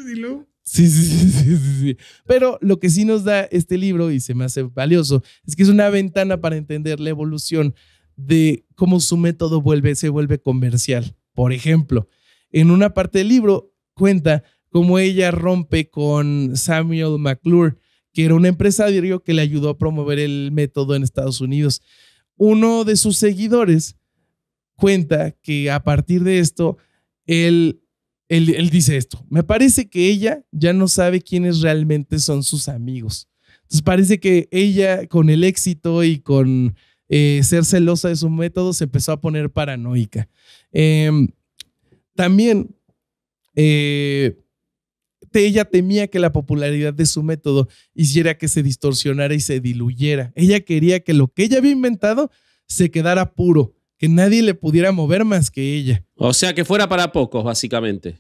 Sí, sí, sí, sí, sí. Pero lo que sí nos da este libro y se me hace valioso es que es una ventana para entender la evolución de cómo su método vuelve, se vuelve comercial. Por ejemplo, en una parte del libro cuenta cómo ella rompe con Samuel McClure, que era un empresario que le ayudó a promover el método en Estados Unidos. Uno de sus seguidores cuenta que a partir de esto, él, dice esto, me parece que ella ya no sabe quiénes realmente son sus amigos. Entonces parece que ella con el éxito y con eh, ser celosa de su método se empezó a poner paranoica. Em, también eh, ella temía que la popularidad de su método hiciera que se distorsionara y se diluyera. Ella quería que lo que ella había inventado se quedara puro, que nadie le pudiera mover más que ella. O sea, que fuera para pocos, básicamente.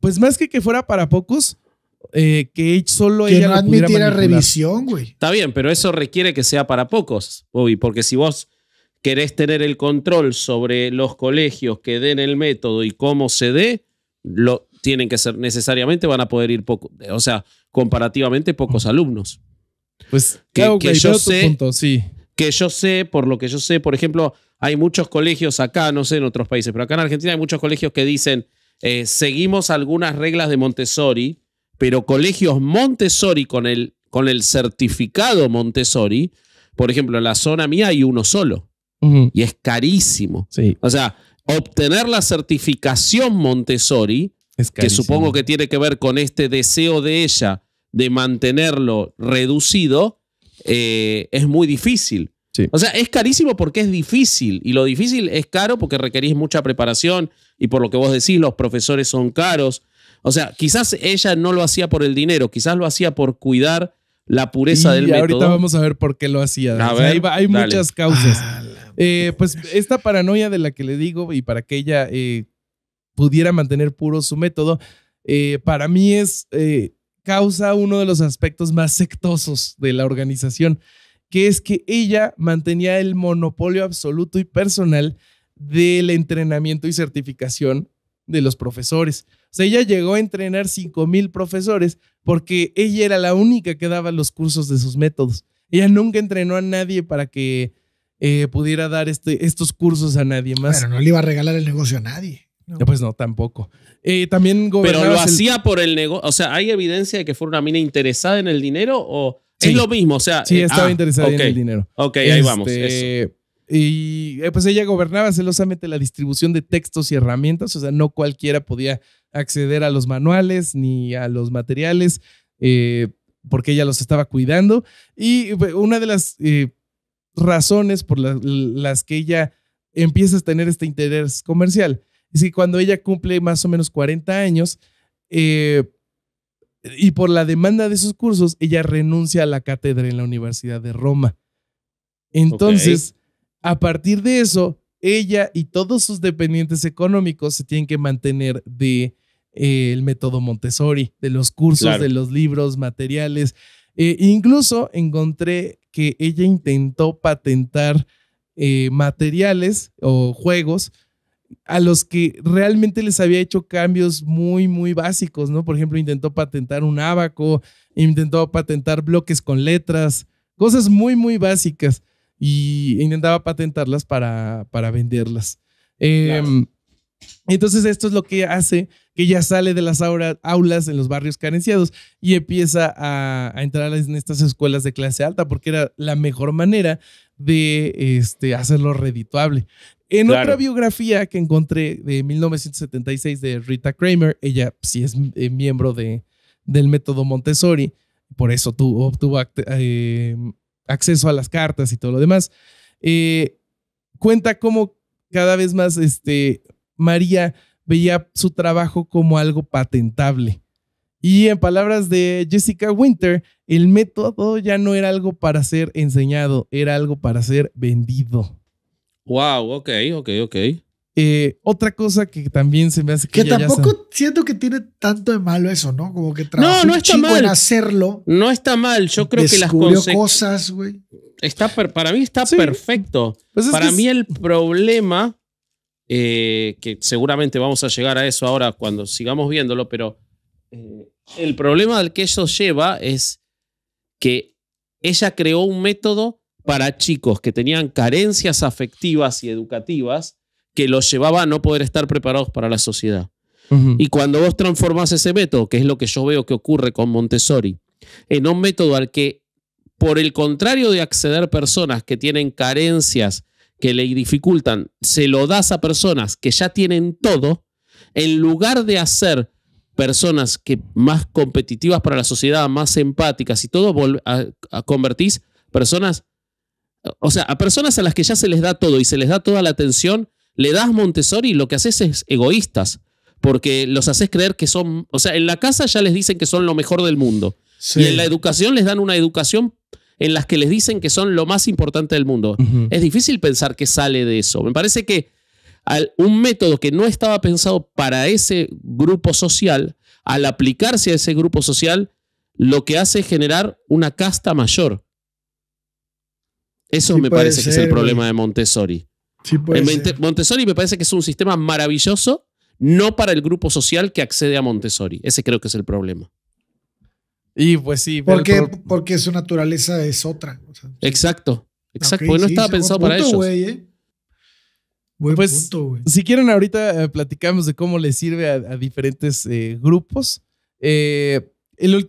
Pues más que que fuera para pocos, eh, que solo que ella no admitiera revisión, güey. Está bien, pero eso requiere que sea para pocos, Bobby, porque si vos querés tener el control sobre los colegios que den el método y cómo se dé, lo, tienen que ser necesariamente, van a poder ir poco, o sea, comparativamente pocos alumnos. Pues que, yo sé, sí. que yo sé, por lo que yo sé, por ejemplo, hay muchos colegios acá, no sé en otros países, pero acá en Argentina hay muchos colegios que dicen, eh, seguimos algunas reglas de Montessori, pero colegios Montessori con el, con el certificado Montessori, por ejemplo, en la zona mía hay uno solo y es carísimo. O sea, obtener la certificación Montessori que supongo que tiene que ver con este deseo de ella de mantenerlo reducido, eh, es muy difícil. O sea, es carísimo porque es difícil. Y lo difícil es caro porque requerís mucha preparación. Y por lo que vos decís, los profesores son caros. O sea, quizás ella no lo hacía por el dinero, quizás lo hacía por cuidar la pureza del método. Y ahorita vamos a ver por qué lo hacía. hay, muchas causas. Eh, pues esta paranoia de la que le digo y para que ella eh, pudiera mantener puro su método, eh, para mí es eh, causa uno de los aspectos más sectosos de la organización, que es que ella mantenía el monopolio absoluto y personal del entrenamiento y certificación de los profesores. O sea, ella llegó a entrenar 5.000 profesores porque ella era la única que daba los cursos de sus métodos. Ella nunca entrenó a nadie para que eh, pudiera dar este, estos cursos a nadie más. Pero no le iba a regalar el negocio a nadie. Pues no, tampoco. Eh, también Pero lo hacía por el negocio. O sea, ¿hay evidencia de que fue una mina interesada en el dinero o es lo mismo? O sea, sí, eh, estaba ah, interesada en el dinero. Ok, ahí vamos. Este, y eh, pues ella gobernaba celosamente la distribución de textos y herramientas. O sea, no cualquiera podía acceder a los manuales ni a los materiales porque ella los estaba cuidando. Y una de las razones por las que ella empieza a tener este interés comercial es cuando ella cumple más o menos 40 años, eh, y por la demanda de sus cursos, ella renuncia a la cátedra en la Universidad de Roma. Entonces, a partir de eso, ella y todos sus dependientes económicos se tienen que mantener de eh, el método Montessori, de los cursos, de los libros, materiales. Eh, incluso encontré que ella intentó patentar materiales o juegos a los que realmente les había hecho cambios muy, muy básicos, ¿no? Por ejemplo, intentó patentar un abaco, intentó patentar bloques con letras, cosas muy, muy básicas y intentaba patentarlas para, venderlas. Em, entonces esto es lo que hace que ya sale de las aulas en los barrios carenciados y empieza a, entrar en estas escuelas de clase alta porque era la mejor manera de este, hacerlo redituable. En otra biografía que encontré de 1976 de Rita Kramer, ella sí es eh, miembro de, del método Montessori, por eso tuvo obtuvo eh, acceso a las cartas y todo lo demás. Eh, cuenta cómo cada vez más este, María veía su trabajo como algo patentable. Y en palabras de Jessica Winter, el método ya no era algo para ser enseñado, era algo para ser vendido. Wow, ok, ok, ok. Eh, otra cosa que también se me hace que. Que tampoco siento que tiene tanto de malo eso, ¿no? Como que no, no está mal. hacerlo. No está mal. Yo creo que las cosas, güey. Está Para mí está perfecto. Pues para mí el problema, eh, que seguramente vamos a llegar a eso ahora cuando sigamos viéndolo, pero eh, el problema al que eso lleva es que ella creó un método para chicos que tenían carencias afectivas y educativas que los llevaba a no poder estar preparados para la sociedad. Y cuando vos transformás ese método, que es lo que yo veo que ocurre con Montessori, en un método al que, por el contrario de acceder personas que tienen carencias que le dificultan, se lo das a personas que ya tienen todo, en lugar de hacer personas que más competitivas para la sociedad, más empáticas y todo, a, convertís personas o sea, a personas a las que ya se les da todo y se les da toda la atención, le das Montessori y lo que haces es egoístas, porque los haces creer que son, o sea, en la casa ya les dicen que son lo mejor del mundo. Y en la educación les dan una educación en las que les dicen que son lo más importante del mundo. Es difícil pensar que sale de eso. Me parece que un método que no estaba pensado para ese grupo social, al aplicarse a ese grupo social, lo que hace es generar una casta mayor. Eso me parece que es el problema de Montessori. Montessori me parece que es un sistema maravilloso, no para el grupo social que accede a Montessori. Ese creo que es el problema. Y pues sí. Porque, porque su naturaleza es otra. exacto, exacto. no estaba pensado para ellos. ¿eh? pues, Si quieren, ahorita eh, platicamos de cómo les sirve a, diferentes eh, grupos. el,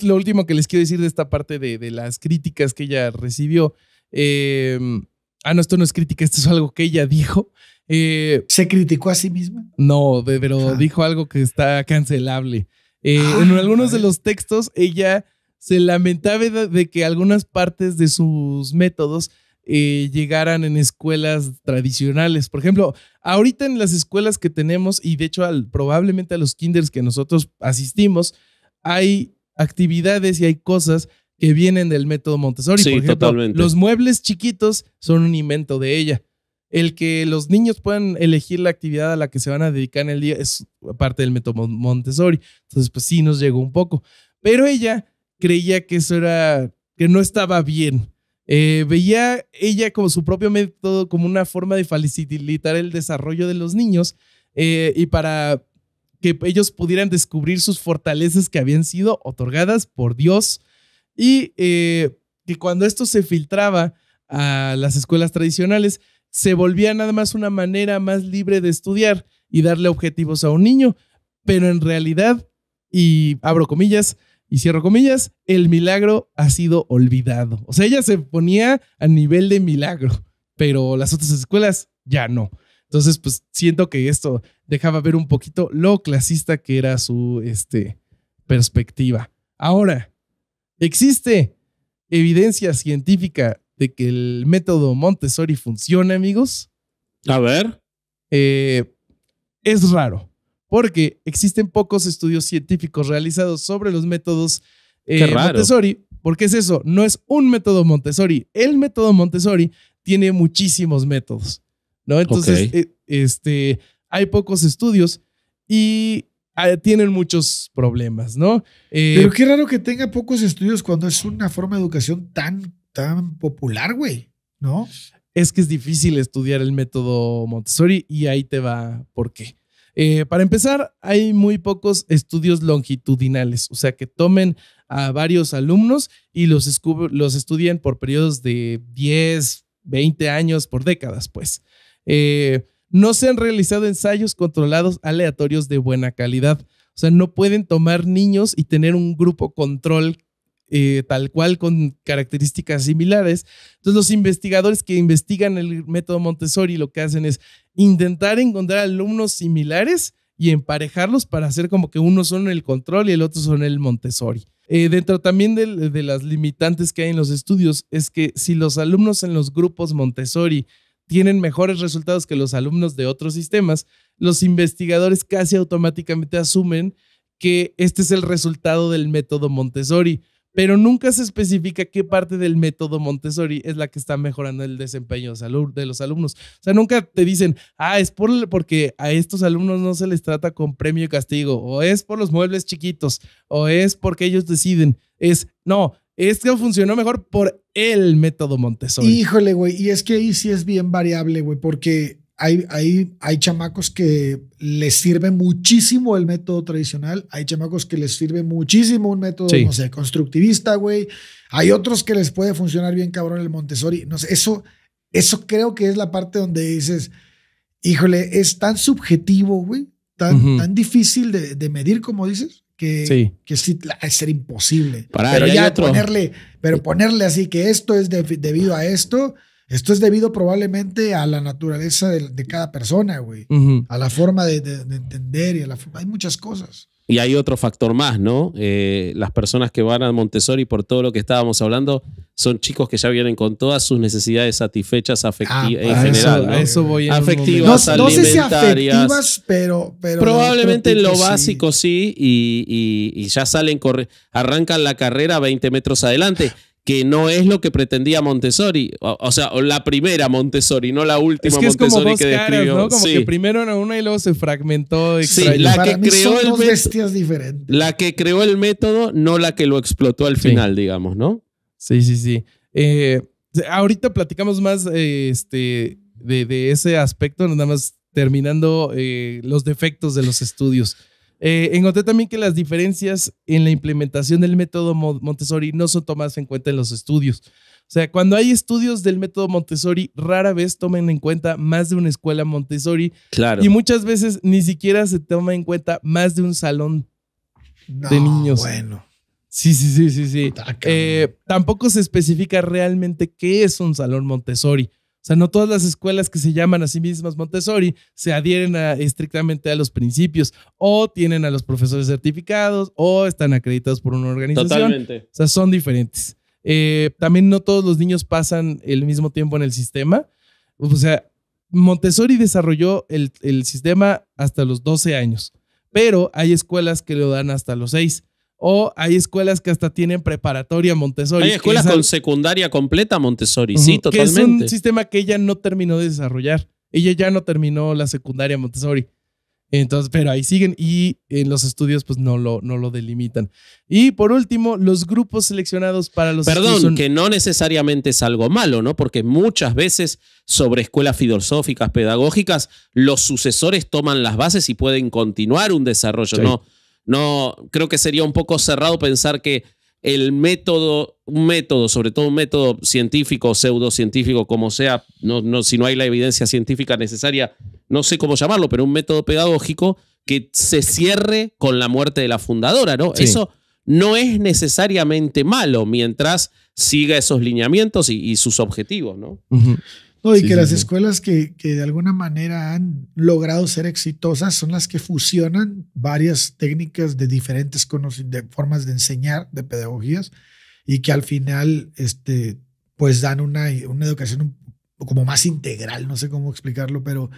lo último que les quiero decir de esta parte de, de las críticas que ella recibió Em, ah, no, esto no es crítica, esto es algo que ella dijo. Eh, ¿Se criticó a sí misma? No, pero ah. dijo algo que está cancelable. Eh, ah, en algunos de los textos, ella se lamentaba de que algunas partes de sus métodos eh, llegaran en escuelas tradicionales. Por ejemplo, ahorita en las escuelas que tenemos, y de hecho al, probablemente a los kinders que nosotros asistimos, hay actividades y hay cosas que vienen del método Montessori. Por ejemplo, los muebles chiquitos son un invento de ella. El que los niños puedan elegir la actividad a la que se van a dedicar en el día es parte del método Montessori. Entonces, pues sí, nos llegó un poco. Pero ella creía que eso era, que no estaba bien. Eh, veía ella como su propio método, como una forma de facilitar el desarrollo de los niños eh, y para que ellos pudieran descubrir sus fortalezas que habían sido otorgadas por Dios y eh, que cuando esto se filtraba a las escuelas tradicionales, se volvía nada más una manera más libre de estudiar y darle objetivos a un niño. Pero en realidad, y abro comillas y cierro comillas, el milagro ha sido olvidado. O sea, ella se ponía a nivel de milagro, pero las otras escuelas ya no. Entonces, pues siento que esto dejaba ver un poquito lo clasista que era su este, perspectiva. Ahora, Existe evidencia científica de que el método Montessori funciona, amigos. A ver. Eh, es raro, porque existen pocos estudios científicos realizados sobre los métodos eh, Montessori. Porque es eso, no es un método Montessori. El método Montessori tiene muchísimos métodos, ¿no? Entonces, eh, este, hay pocos estudios y Ah, tienen muchos problemas, ¿no? Eh, Pero qué raro que tenga pocos estudios cuando es una forma de educación tan, tan popular, güey, ¿no? Es que es difícil estudiar el método Montessori y ahí te va por qué. Eh, para empezar, hay muy pocos estudios longitudinales, o sea, que tomen a varios alumnos y los, los estudien por periodos de 10, 20 años, por décadas, pues. Eh, no se han realizado ensayos controlados aleatorios de buena calidad. O sea, no pueden tomar niños y tener un grupo control eh, tal cual con características similares. Entonces los investigadores que investigan el método Montessori lo que hacen es intentar encontrar alumnos similares y emparejarlos para hacer como que uno son el control y el otro son el Montessori. Eh, dentro también de las limitantes que hay en los estudios es que si los alumnos en los grupos Montessori tienen mejores resultados que los alumnos de otros sistemas, los investigadores casi automáticamente asumen que este es el resultado del método Montessori, pero nunca se especifica qué parte del método Montessori es la que está mejorando el desempeño de los alumnos. O sea, nunca te dicen, ah, es por, porque a estos alumnos no se les trata con premio y castigo, o es por los muebles chiquitos, o es porque ellos deciden. Es, no, esto funcionó mejor por el método Montessori. Híjole, güey. Y es que ahí sí es bien variable, güey, porque hay, hay, hay chamacos que les sirve muchísimo el método tradicional. Hay chamacos que les sirve muchísimo un método, no sé, constructivista, güey. Hay otros que les puede funcionar bien, cabrón, el Montessori. No sé, eso, eso creo que es la parte donde dices, híjole, es tan subjetivo, güey. Tan, tan difícil de medir, como dices que sí, que es ser imposible. pero ya ponerle, pero eh. ponerle así que esto es debido a esto, esto es debido probablemente a la naturaleza de, cada persona, güey, a la forma de, entender y a la hay muchas cosas. Y hay otro factor más, ¿no? Eh, las personas que van a Montessori, por todo lo que estábamos hablando, son chicos que ya vienen con todas sus necesidades satisfechas afectivas ah, en general. Eso, voy afectivas, no, sé si afectivas, pero. pero probablemente en lo básico sí, y, y ya salen, arrancan la carrera 20 metros adelante que no es lo que pretendía Montessori. O, sea, la primera Montessori, no la última Montessori que describió. ¿no? Como que primero era una y luego se fragmentó. Sí, la que el La que creó el método, no la que lo explotó al final, digamos, ¿no? Sí, sí, sí. Eh, ahorita platicamos más eh, este, de, ese aspecto, nada más terminando eh, los defectos de los estudios. Eh, encontré también que las diferencias en la implementación del método Montessori no son tomadas en cuenta en los estudios. O sea, cuando hay estudios del método Montessori, rara vez toman en cuenta más de una escuela Montessori. Claro. Y muchas veces ni siquiera se toma en cuenta más de un salón de niños. Bueno. Sí, sí, sí, sí, sí. Ah, eh, tampoco se especifica realmente qué es un salón Montessori. O sea, no todas las escuelas que se llaman a sí mismas Montessori se adhieren estrictamente a los principios o tienen a los profesores certificados o están acreditados por una organización. Totalmente. O sea, son diferentes. Eh, también no todos los niños pasan el mismo tiempo en el sistema. O sea, Montessori desarrolló el, el sistema hasta los 12 años, pero hay escuelas que lo dan hasta los 6. O hay escuelas que hasta tienen preparatoria Montessori. Hay escuelas con secundaria completa Montessori, sí, totalmente. Que es un sistema que ella no terminó de desarrollar. Ella ya no terminó la secundaria Montessori. Entonces, pero ahí siguen y en los estudios pues no lo, no lo delimitan. Y por último, los grupos seleccionados para los... Perdón, que no necesariamente es algo malo, ¿no? Porque muchas veces sobre escuelas filosóficas, pedagógicas, los sucesores toman las bases y pueden continuar un desarrollo, ¿no? No, creo que sería un poco cerrado pensar que el método, un método, sobre todo un método científico, pseudocientífico, como sea, no, no, si no hay la evidencia científica necesaria, no sé cómo llamarlo, pero un método pedagógico que se cierre con la muerte de la fundadora, ¿no? Eso no es necesariamente malo mientras siga esos lineamientos y, sus objetivos, ¿no? y que las escuelas que, que, de alguna manera han logrado ser exitosas son las que fusionan varias técnicas de diferentes formas de enseñar, de pedagogías, y que al final este, pues dan una, una educación como más integral, no sé cómo explicarlo, pero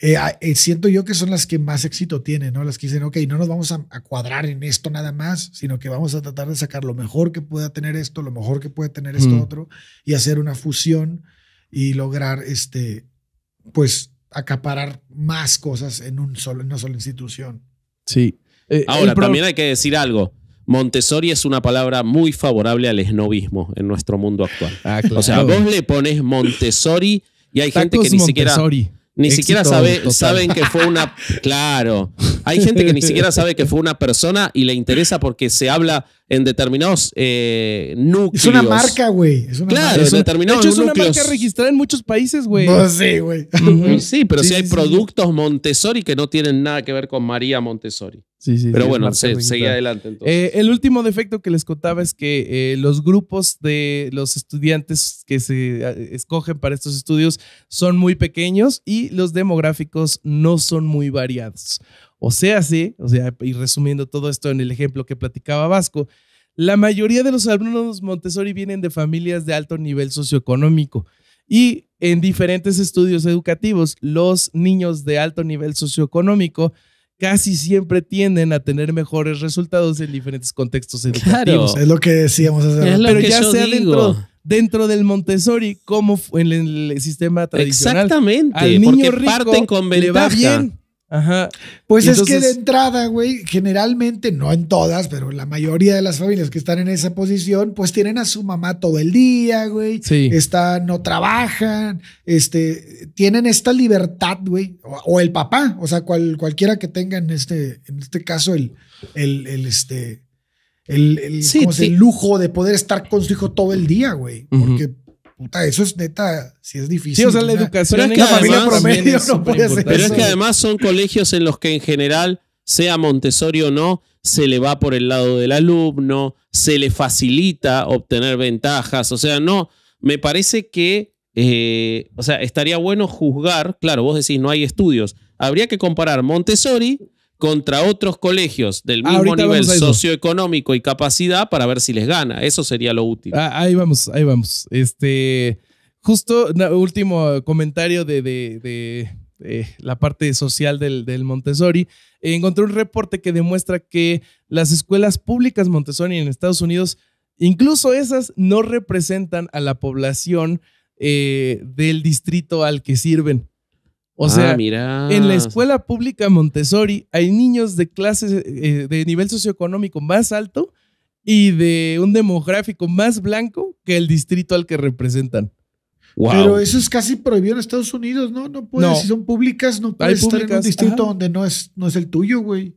eh, eh, siento yo que son las que más éxito tienen, ¿no? Las que dicen, ok, no nos vamos a, cuadrar en esto nada más, sino que vamos a tratar de sacar lo mejor que pueda tener esto, lo mejor que puede tener esto otro, y hacer una fusión y lograr este, pues, acaparar más cosas en, un solo, en una sola institución. Sí. Eh, Ahora, también hay que decir algo. Montessori es una palabra muy favorable al esnovismo en nuestro mundo actual. Ah, o sea, vos le pones Montessori y hay gente que ni Montessori. siquiera ni siquiera sabe, saben que fue una. Claro. Hay gente que ni siquiera sabe que fue una persona y le interesa porque se habla en determinados eh, núcleos. Es una marca, güey. Claro, es en de hecho, es una marca registrada en muchos países, güey. Pues sí, güey. Sí, pero sí, hay productos Montessori que no tienen nada que ver con María Montessori. Sí, sí, Pero bueno, se, adelante. Eh, el último defecto que les contaba es que eh, los grupos de los estudiantes que se eh, escogen para estos estudios son muy pequeños y los demográficos no son muy variados. O sea, sí, o sea, y resumiendo todo esto en el ejemplo que platicaba Vasco, la mayoría de los alumnos Montessori vienen de familias de alto nivel socioeconómico. Y en diferentes estudios educativos, los niños de alto nivel socioeconómico casi siempre tienden a tener mejores resultados en diferentes contextos educativos. Es lo que decíamos hace rato. Pero ya sea dentro dentro del Montessori como en el sistema tradicional. Exactamente, al niño porque rico parten con ventaja. Ajá. Pues es que de entrada, güey, generalmente, no en todas, pero la mayoría de las familias que están en esa posición, pues tienen a su mamá todo el día, güey. Sí. no trabajan, este, tienen esta libertad, güey. O, el papá, o sea, cual, cualquiera que tenga en este, en este caso, el, el, el este, el, el, lujo de poder estar con su hijo todo el día, güey. Porque Ah, eso es neta, si es difícil. la educación la familia promedio Pero es que además son colegios en los que en general, sea Montessori o no, se le va por el lado del alumno, se le facilita obtener ventajas. O sea, no, me parece que, eh, o sea, estaría bueno juzgar, claro, vos decís, no hay estudios. Habría que comparar Montessori contra otros colegios del ah, mismo nivel socioeconómico y capacidad para ver si les gana. Eso sería lo útil. Ah, ahí vamos, ahí vamos. Este, justo último comentario de, de, la parte social del, del Montessori. encontré un reporte que demuestra que las escuelas públicas Montessori en Estados Unidos, incluso esas, no representan a la población eh, del distrito al que sirven. O ah, sea, en la escuela pública Montessori hay niños de clases eh, eh, de nivel socioeconómico más alto y de un demográfico más blanco que el distrito al que representan. Pero eso es casi prohibido en Estados Unidos, ¿no? No puedes, si son públicas, no puedes estar en un distrito donde no es, no es el tuyo, güey.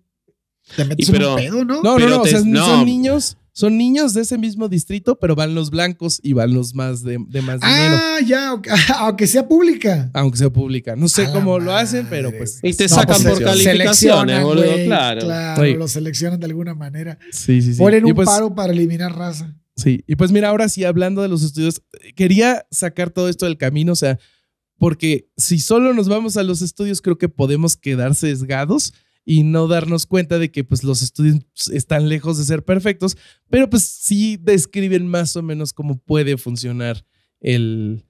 Te metes un pedo, ¿no? No, no, no, o sea, no. son niños son niños de ese mismo distrito, pero van los blancos y van los más de, de más ah, ya, aunque, sea pública. Aunque sea pública. No sé ah, cómo lo hacen, pero pues. Y te sacan pues, por calificaciones, boludo. claro. Claro, lo seleccionan de alguna manera. Sí, sí, sí. Ponen un pues paro para eliminar raza. Sí, y pues mira, ahora sí, hablando de los estudios, quería sacar todo esto del camino, o sea, porque si solo nos vamos a los estudios, creo que podemos quedar sesgados y no darnos cuenta de que pues los estudios están lejos de ser perfectos, pero pues sí describen más o menos cómo puede funcionar el,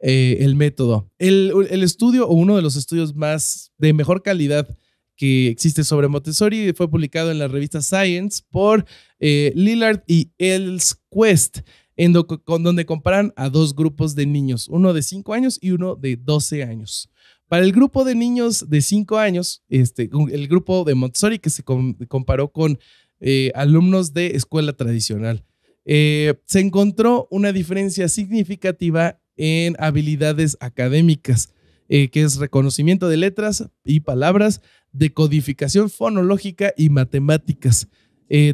eh, método. El, estudio o uno de los estudios más de mejor calidad que existe sobre Montessori fue publicado en la revista Science por eh, Lillard y Els Quest, en con, donde comparan a dos grupos de niños, uno de 5 años y uno de 12 años. Para el grupo de niños de 5 años, este, el grupo de Montessori que se comparó con eh, alumnos de escuela tradicional, eh, se encontró una diferencia significativa en habilidades académicas, eh, que es reconocimiento de letras y palabras, decodificación fonológica y matemáticas.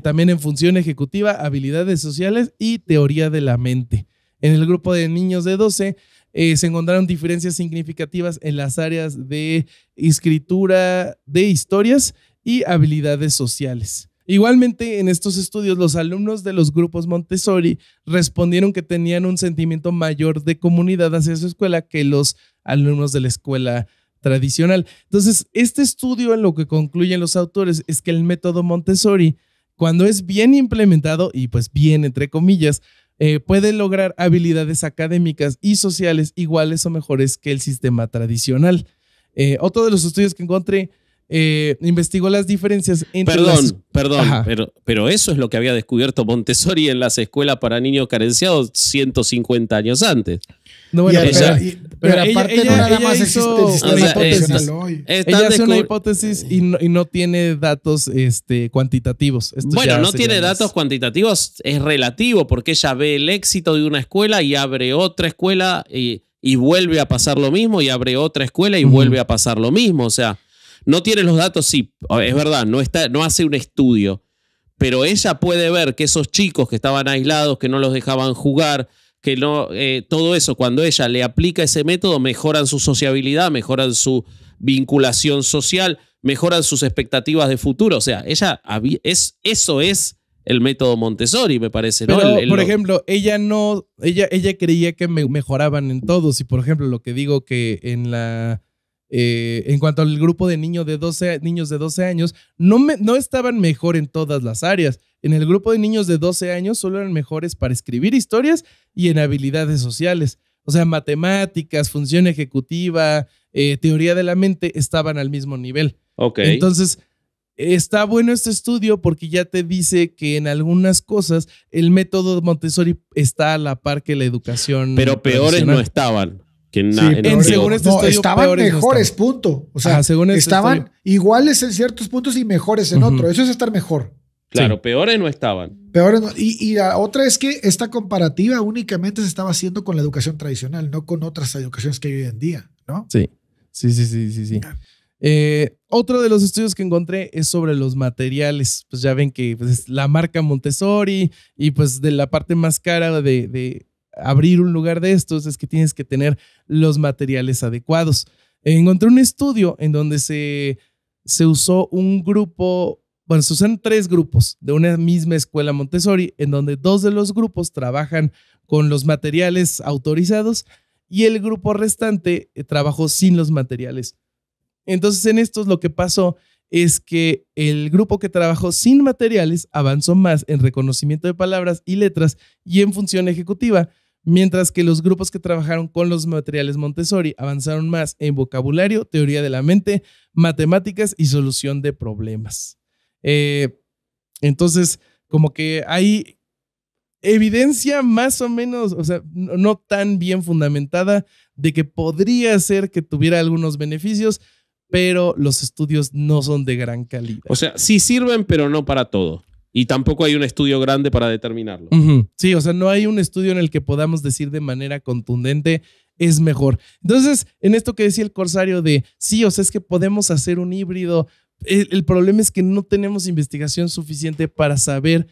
también en función ejecutiva, habilidades sociales y teoría de la mente. En el grupo de niños de 12 eh, se encontraron diferencias significativas en las áreas de escritura de historias y habilidades sociales. Igualmente, en estos estudios, los alumnos de los grupos Montessori respondieron que tenían un sentimiento mayor de comunidad hacia su escuela que los alumnos de la escuela tradicional. Entonces, este estudio en lo que concluyen los autores es que el método Montessori, cuando es bien implementado y pues bien entre comillas, eh, puede lograr habilidades académicas y sociales iguales o mejores que el sistema tradicional. Eh, otro de los estudios que encontré eh, investigó las diferencias entre. Perdón, perdón, pero, pero eso es lo que había descubierto Montessori en las escuelas para niños carenciados 150 años antes. No, pero, aparte no nada existe hipótesis. una hipótesis y no, tiene datos este, cuantitativos. bueno, no tiene datos cuantitativos, es relativo, porque ella ve el éxito de una escuela y abre otra escuela y, vuelve a pasar lo mismo y abre otra escuela y vuelve a pasar lo mismo. O sea, no tiene los datos, sí, es verdad, no, está, no hace un estudio, pero ella puede ver que esos chicos que estaban aislados, que no los dejaban jugar, que no, eh, todo eso, cuando ella le aplica ese método, mejoran su sociabilidad, mejoran su vinculación social, mejoran sus expectativas de futuro. O sea, ella es, eso es el método Montessori, me parece. ¿no? por ejemplo, ella no, ella, ella creía que me mejoraban en todos. Y por ejemplo, lo que digo que en la eh, en cuanto al grupo de, de 12, niños de 12 años, no, me, no estaban mejor en todas las áreas. En el grupo de niños de 12 años solo eran mejores para escribir historias y en habilidades sociales. O sea, matemáticas, función ejecutiva, eh, teoría de la mente estaban al mismo nivel. Entonces, está bueno este estudio porque ya te dice que en algunas cosas el método Montessori está a la par que la educación. Pero peores no estaban. Que en, sí, en, este estaban este. mejores, punto. O sea, este estaban iguales en ciertos puntos y mejores en otro. Eso es estar mejor. Claro, peores no estaban. Peores Y, la otra es que esta comparativa únicamente se estaba haciendo con la educación tradicional, no con otras educaciones que hay hoy en día, ¿no? Sí, sí, sí, sí, sí. Eh, otro de los estudios que encontré es sobre los materiales. Pues ya ven que pues, la marca Montessori y pues de la parte más cara de abrir un lugar de estos es que tienes que tener los materiales adecuados. Encontré un estudio en donde se, usó un grupo, bueno, se usan tres grupos de una misma escuela Montessori, en donde dos de los grupos trabajan con los materiales autorizados y el grupo restante eh, trabajó sin los materiales. Entonces, en estos lo que pasó es que el grupo que trabajó sin materiales avanzó más en reconocimiento de palabras y letras y en función ejecutiva, mientras que los grupos que trabajaron con los materiales Montessori avanzaron más en vocabulario, teoría de la mente, matemáticas y solución de problemas. Eh, entonces, como que hay evidencia más o menos, o sea, no tan bien fundamentada de que podría ser que tuviera algunos beneficios, pero los estudios no son de gran calidad. O sea, sí sirven, pero no para todo y tampoco hay un estudio grande para determinarlo. Sí, o sea, no hay un estudio en el que podamos decir de manera contundente es mejor. Entonces, en esto que decía el corsario de, sí, o sea, es que podemos hacer un híbrido, el, problema es que no tenemos investigación suficiente para saber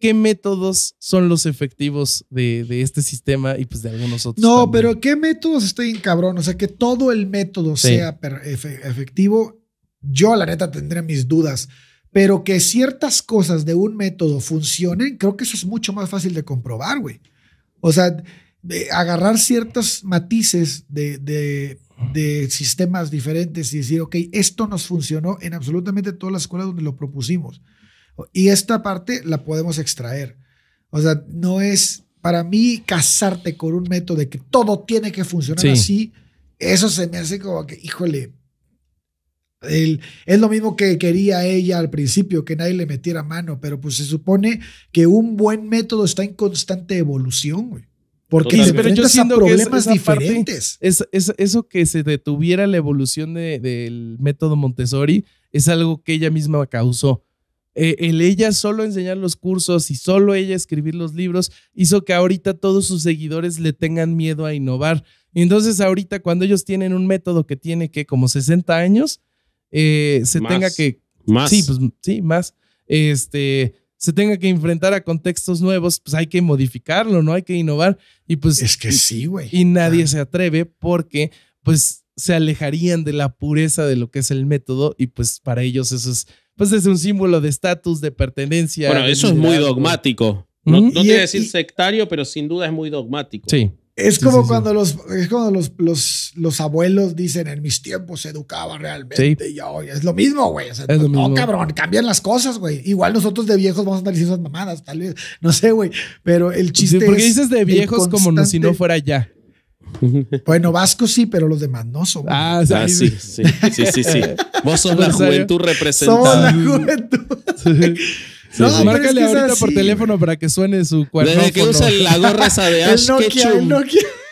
qué métodos son los efectivos de, este sistema y pues de algunos otros. No, pero qué métodos estoy en cabrón. O sea, que todo el método sea efectivo. Yo, la neta, tendría mis dudas. Pero que ciertas cosas de un método funcionen, creo que eso es mucho más fácil de comprobar, güey. O sea, agarrar ciertos matices de, sistemas diferentes y decir, ok, esto nos funcionó en absolutamente todas las escuelas donde lo propusimos. Y esta parte la podemos extraer. O sea, no es para mí casarte con un método de que todo tiene que funcionar así. Eso se me hace como que, híjole, es lo mismo que quería ella al principio, que nadie le metiera mano, pero pues se supone que un buen método está en constante evolución, güey. Porque pero yo problemas diferentes. eso que se detuviera la evolución del método Montessori es algo que ella misma causó. Eh, el ella solo enseñar los cursos y solo ella escribir los libros hizo que ahorita todos sus seguidores le tengan miedo a innovar. Y entonces ahorita cuando ellos tienen un método que tiene que como 60 años, eh, se tenga que... Más. Pues, sí, más. Este, se tenga que enfrentar a contextos nuevos, pues hay que modificarlo, ¿no? Hay que innovar. Y pues... Es que sí, güey. Y nadie se atreve porque, pues, se alejarían de la pureza de lo que es el método y pues para ellos eso es, pues es un símbolo de estatus, de pertenencia. Bueno, eso es muy dogmático. No, te decir sectario, pero sin duda es muy dogmático. Sí, es como cuando, Los, es cuando los, los, los, abuelos dicen en mis tiempos se educaba realmente. Y hoy es lo mismo, güey. no, cabrón, cambian las cosas, güey. Igual nosotros de viejos vamos a estar diciendo esas mamadas, tal vez. No sé, güey. Pero el chiste porque es. Porque dices de viejos como si no fuera ya. Bueno, Vasco sí, pero los demás no son. Ah, ah sí, sí, sí, sí, sí. Vos sos la juventud representada. Somos la juventud. no, Márcale ahorita por teléfono para que suene su cuerpo. Desde que usa la gorra esa de Ash Ketchum.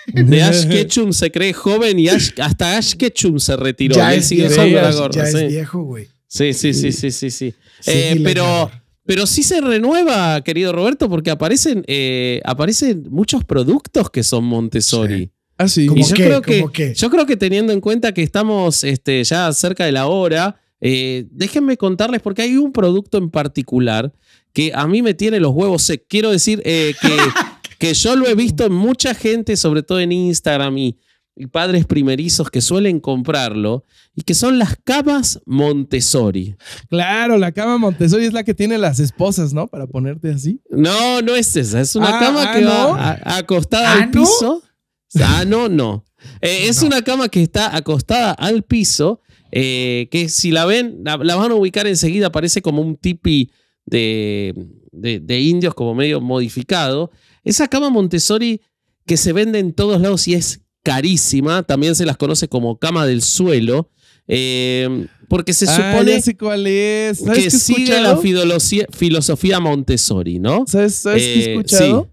De Ash Ketchum se cree joven y hasta Ash Ketchum se retiró. Ya es sigue la gorra. sí. viejo, güey. Sí, sí, sí, sí, sí. sí. Eh, pero, pero sí se renueva, querido Roberto, porque aparecen, eh, aparecen muchos productos que son Montessori. Ah, sí. Y yo, creo que, yo creo que teniendo en cuenta que estamos este, ya cerca de la hora eh, déjenme contarles porque hay un producto en particular que a mí me tiene los huevos secos. Quiero decir eh, que, yo lo he visto en mucha gente, sobre todo en Instagram y, padres primerizos que suelen comprarlo y que son las camas Montessori. Claro, la cama Montessori es la que tiene las esposas, ¿no? Para ponerte así. No, no es esa, es una ah, cama ah, que acostada ¿Ah, al piso. Ah, no, no. Eh, es una cama que está acostada al piso eh, que si la ven, la, van a ubicar enseguida, parece como un tipi de, indios, como medio modificado. Esa cama Montessori que se vende en todos lados y es carísima, también se las conoce como cama del suelo. Eh, porque se ah, supone es. que, sigue la filosofía, Montessori, ¿no? ¿Sabes, qué he eh, escuchado?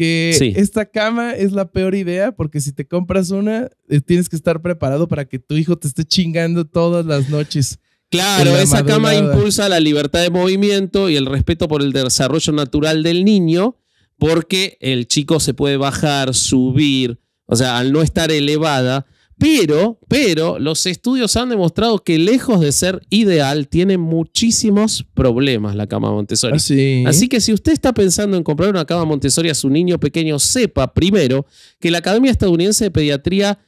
que esta cama es la peor idea porque si te compras una, eh, tienes que estar preparado para que tu hijo te esté chingando todas las noches. Claro, esa cama impulsa la libertad de movimiento y el respeto por el desarrollo natural del niño, porque el chico se puede bajar, subir, o sea, al no estar elevada, pero, pero los estudios han demostrado que lejos de ser ideal, tiene muchísimos problemas la cama Montessori. Ah, Así que si usted está pensando en comprar una cama Montessori a su niño pequeño, sepa primero que la Academia Estadounidense de Pediatría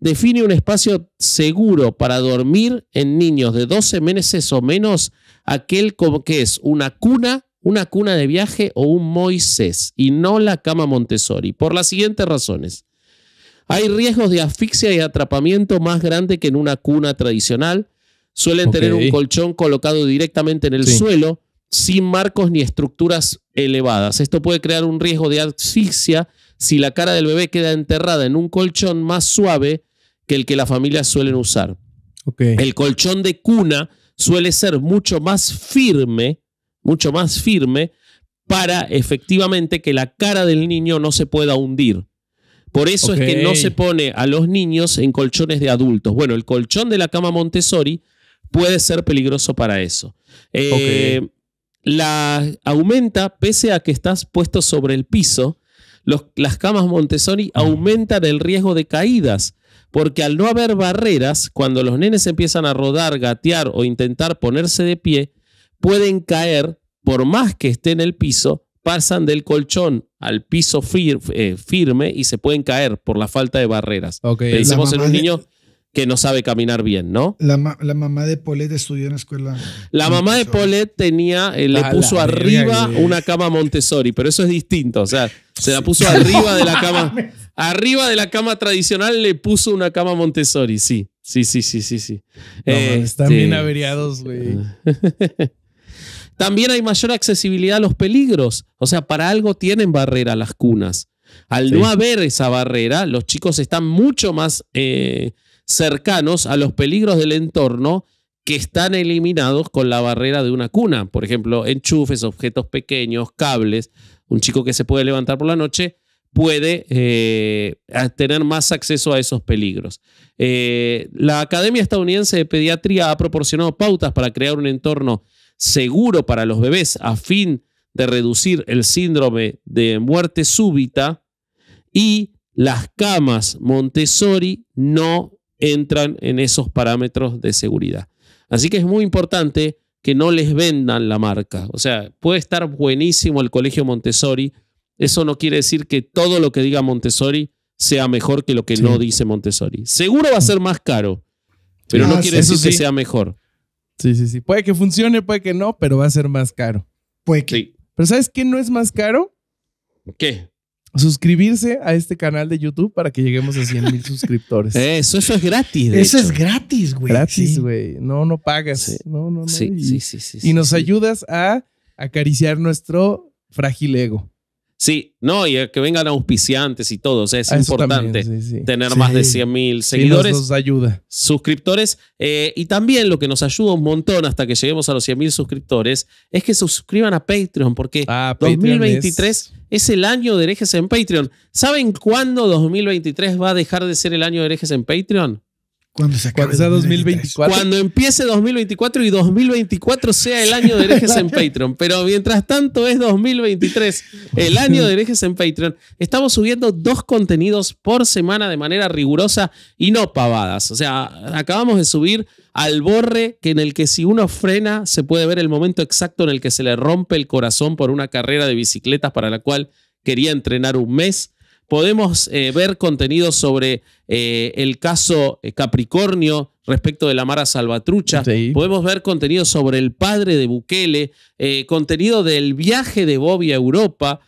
define un espacio seguro para dormir en niños de 12 meses o menos, aquel como que es una cuna, una cuna de viaje o un Moisés, y no la cama Montessori, por las siguientes razones. Hay riesgos de asfixia y atrapamiento más grande que en una cuna tradicional. Suelen tener un colchón colocado directamente en el suelo, sin marcos ni estructuras elevadas. Esto puede crear un riesgo de asfixia si la cara del bebé queda enterrada en un colchón más suave que el que las familias suelen usar. El colchón de cuna suele ser mucho más firme, mucho más firme, para efectivamente que la cara del niño no se pueda hundir. Por eso es que no se pone a los niños en colchones de adultos. Bueno, el colchón de la cama Montessori puede ser peligroso para eso. Eh, la aumenta, pese a que estás puesto sobre el piso, las camas Montessori aumentan el riesgo de caídas. Porque al no haber barreras, cuando los nenes empiezan a rodar, gatear o intentar ponerse de pie, pueden caer, por más que esté en el piso, pasan del colchón al piso eh, firme y se pueden caer por la falta de barreras. Pensemos en un niño que no sabe caminar bien, ¿no? La, mamá de Paulette estudió en la escuela. La mamá de Paulette tenía, eh, le ah, puso arriba una cama Montessori, pero eso es distinto. O sea, se la puso arriba de la cama. arriba de la cama tradicional le puso una cama Montessori, sí. Sí, sí, sí, sí, sí. están este, bien averiados, güey. Eh, también hay mayor accesibilidad a los peligros. O sea, para algo tienen barrera las cunas. Al no haber esa barrera, los chicos están mucho más eh, cercanos a los peligros del entorno que están eliminados con la barrera de una cuna. Por ejemplo, enchufes, objetos pequeños, cables. Un chico que se puede levantar por la noche puede eh, tener más acceso a esos peligros. Eh, la Academia Estadounidense de Pediatría ha proporcionado pautas para crear un entorno seguro para los bebés a fin de reducir el síndrome de muerte súbita y las camas Montessori no entran en esos parámetros de seguridad. Así que es muy importante que no les vendan la marca. O sea, puede estar buenísimo el colegio Montessori. Eso no quiere decir que todo lo que diga Montessori sea mejor que lo que no dice Montessori. Seguro va a ser más caro, pero no quiere decir que sea mejor. Sí, sí, sí. Puede que funcione, puede que no, pero va a ser más caro. Puede que. Pero ¿sabes qué no es más caro? ¿Qué? suscribirse a este canal de YouTube para que lleguemos a 100 mil suscriptores. Eso, eso es gratis. eso es gratis, güey. Gratis, güey. No, no pagas. No, no, no. sí, sí, sí, Y nos ayudas a acariciar nuestro frágil ego. Sí, no, y que vengan auspiciantes y todos. es importante tener más de 100 mil seguidores. ayuda. Suscriptores. Eh, y también lo que nos ayuda un montón hasta que lleguemos a los 100 mil suscriptores es que se suscriban a Patreon, porque 2023 ah, es... es... el año de herejes en Patreon. ¿Saben cuándo 2023 va a dejar de ser el año de herejes en Patreon? Cuando 2024. Cuando empiece 2024 y 2024 sea el año de herejes en Patreon. Pero mientras tanto es 2023, el año de herejes en Patreon. Estamos subiendo dos contenidos por semana de manera rigurosa y no pavadas. O sea, acabamos de subir al borre que en el que si uno frena se puede ver el momento exacto en el que se le rompe el corazón por una carrera de bicicletas para la cual quería entrenar un mes podemos eh, ver contenido sobre eh, el caso eh, Capricornio respecto de la Mara Salvatrucha, podemos ver contenido sobre el padre de Bukele, contenido del viaje de Bobby a Europa,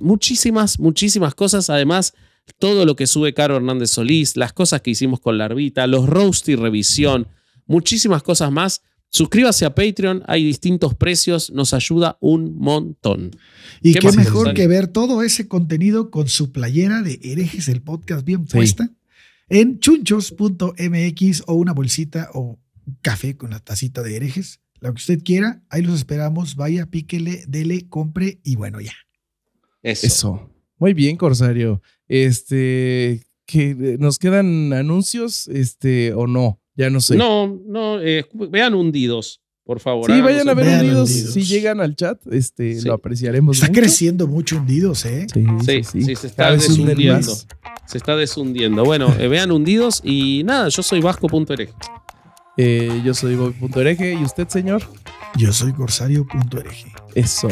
muchísimas, muchísimas cosas, además todo lo que sube Caro Hernández Solís, las cosas que hicimos con la los roast y revisión, muchísimas cosas más Suscríbase a Patreon, hay distintos precios, nos ayuda un montón. Y qué, mejor que ver todo ese contenido con su playera de herejes el podcast bien puesta en chunchos.mx o una bolsita o un café con la tacita de herejes, lo que usted quiera, ahí los esperamos, vaya, píquele, dele, compre y bueno, ya. Eso. Eso. Muy bien, Corsario. Este, que nos quedan anuncios, este, o no. Ya no sé. No, no, eh, vean hundidos, por favor. Sí, vayan a ver hundidos. Si llegan al chat, este, lo apreciaremos. Está creciendo mucho hundidos, ¿eh? Sí, sí, sí, se está deshundiendo. Se está deshundiendo. Bueno, eh, vean hundidos y nada, yo soy vasco.ereje. Eh, yo soy vasco.ereje. y usted, señor. Yo soy corsario.ereje. Eso.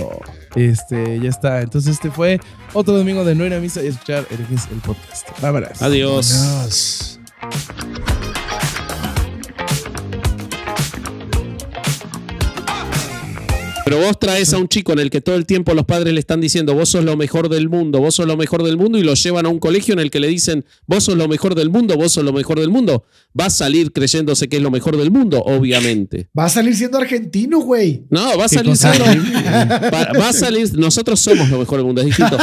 Este, ya está. Entonces, este fue otro domingo de no misa y escuchar el podcast. Vámonos. Adiós. Adiós. Pero vos traes a un chico en el que todo el tiempo los padres le están diciendo, vos sos lo mejor del mundo, vos sos lo mejor del mundo, y lo llevan a un colegio en el que le dicen, vos sos lo mejor del mundo, vos sos lo mejor del mundo. Va a salir creyéndose que es lo mejor del mundo, obviamente. Va a salir siendo argentino, güey. No, va a salir siendo... Va, va, a salir... Nosotros somos lo mejor del mundo, es distinto.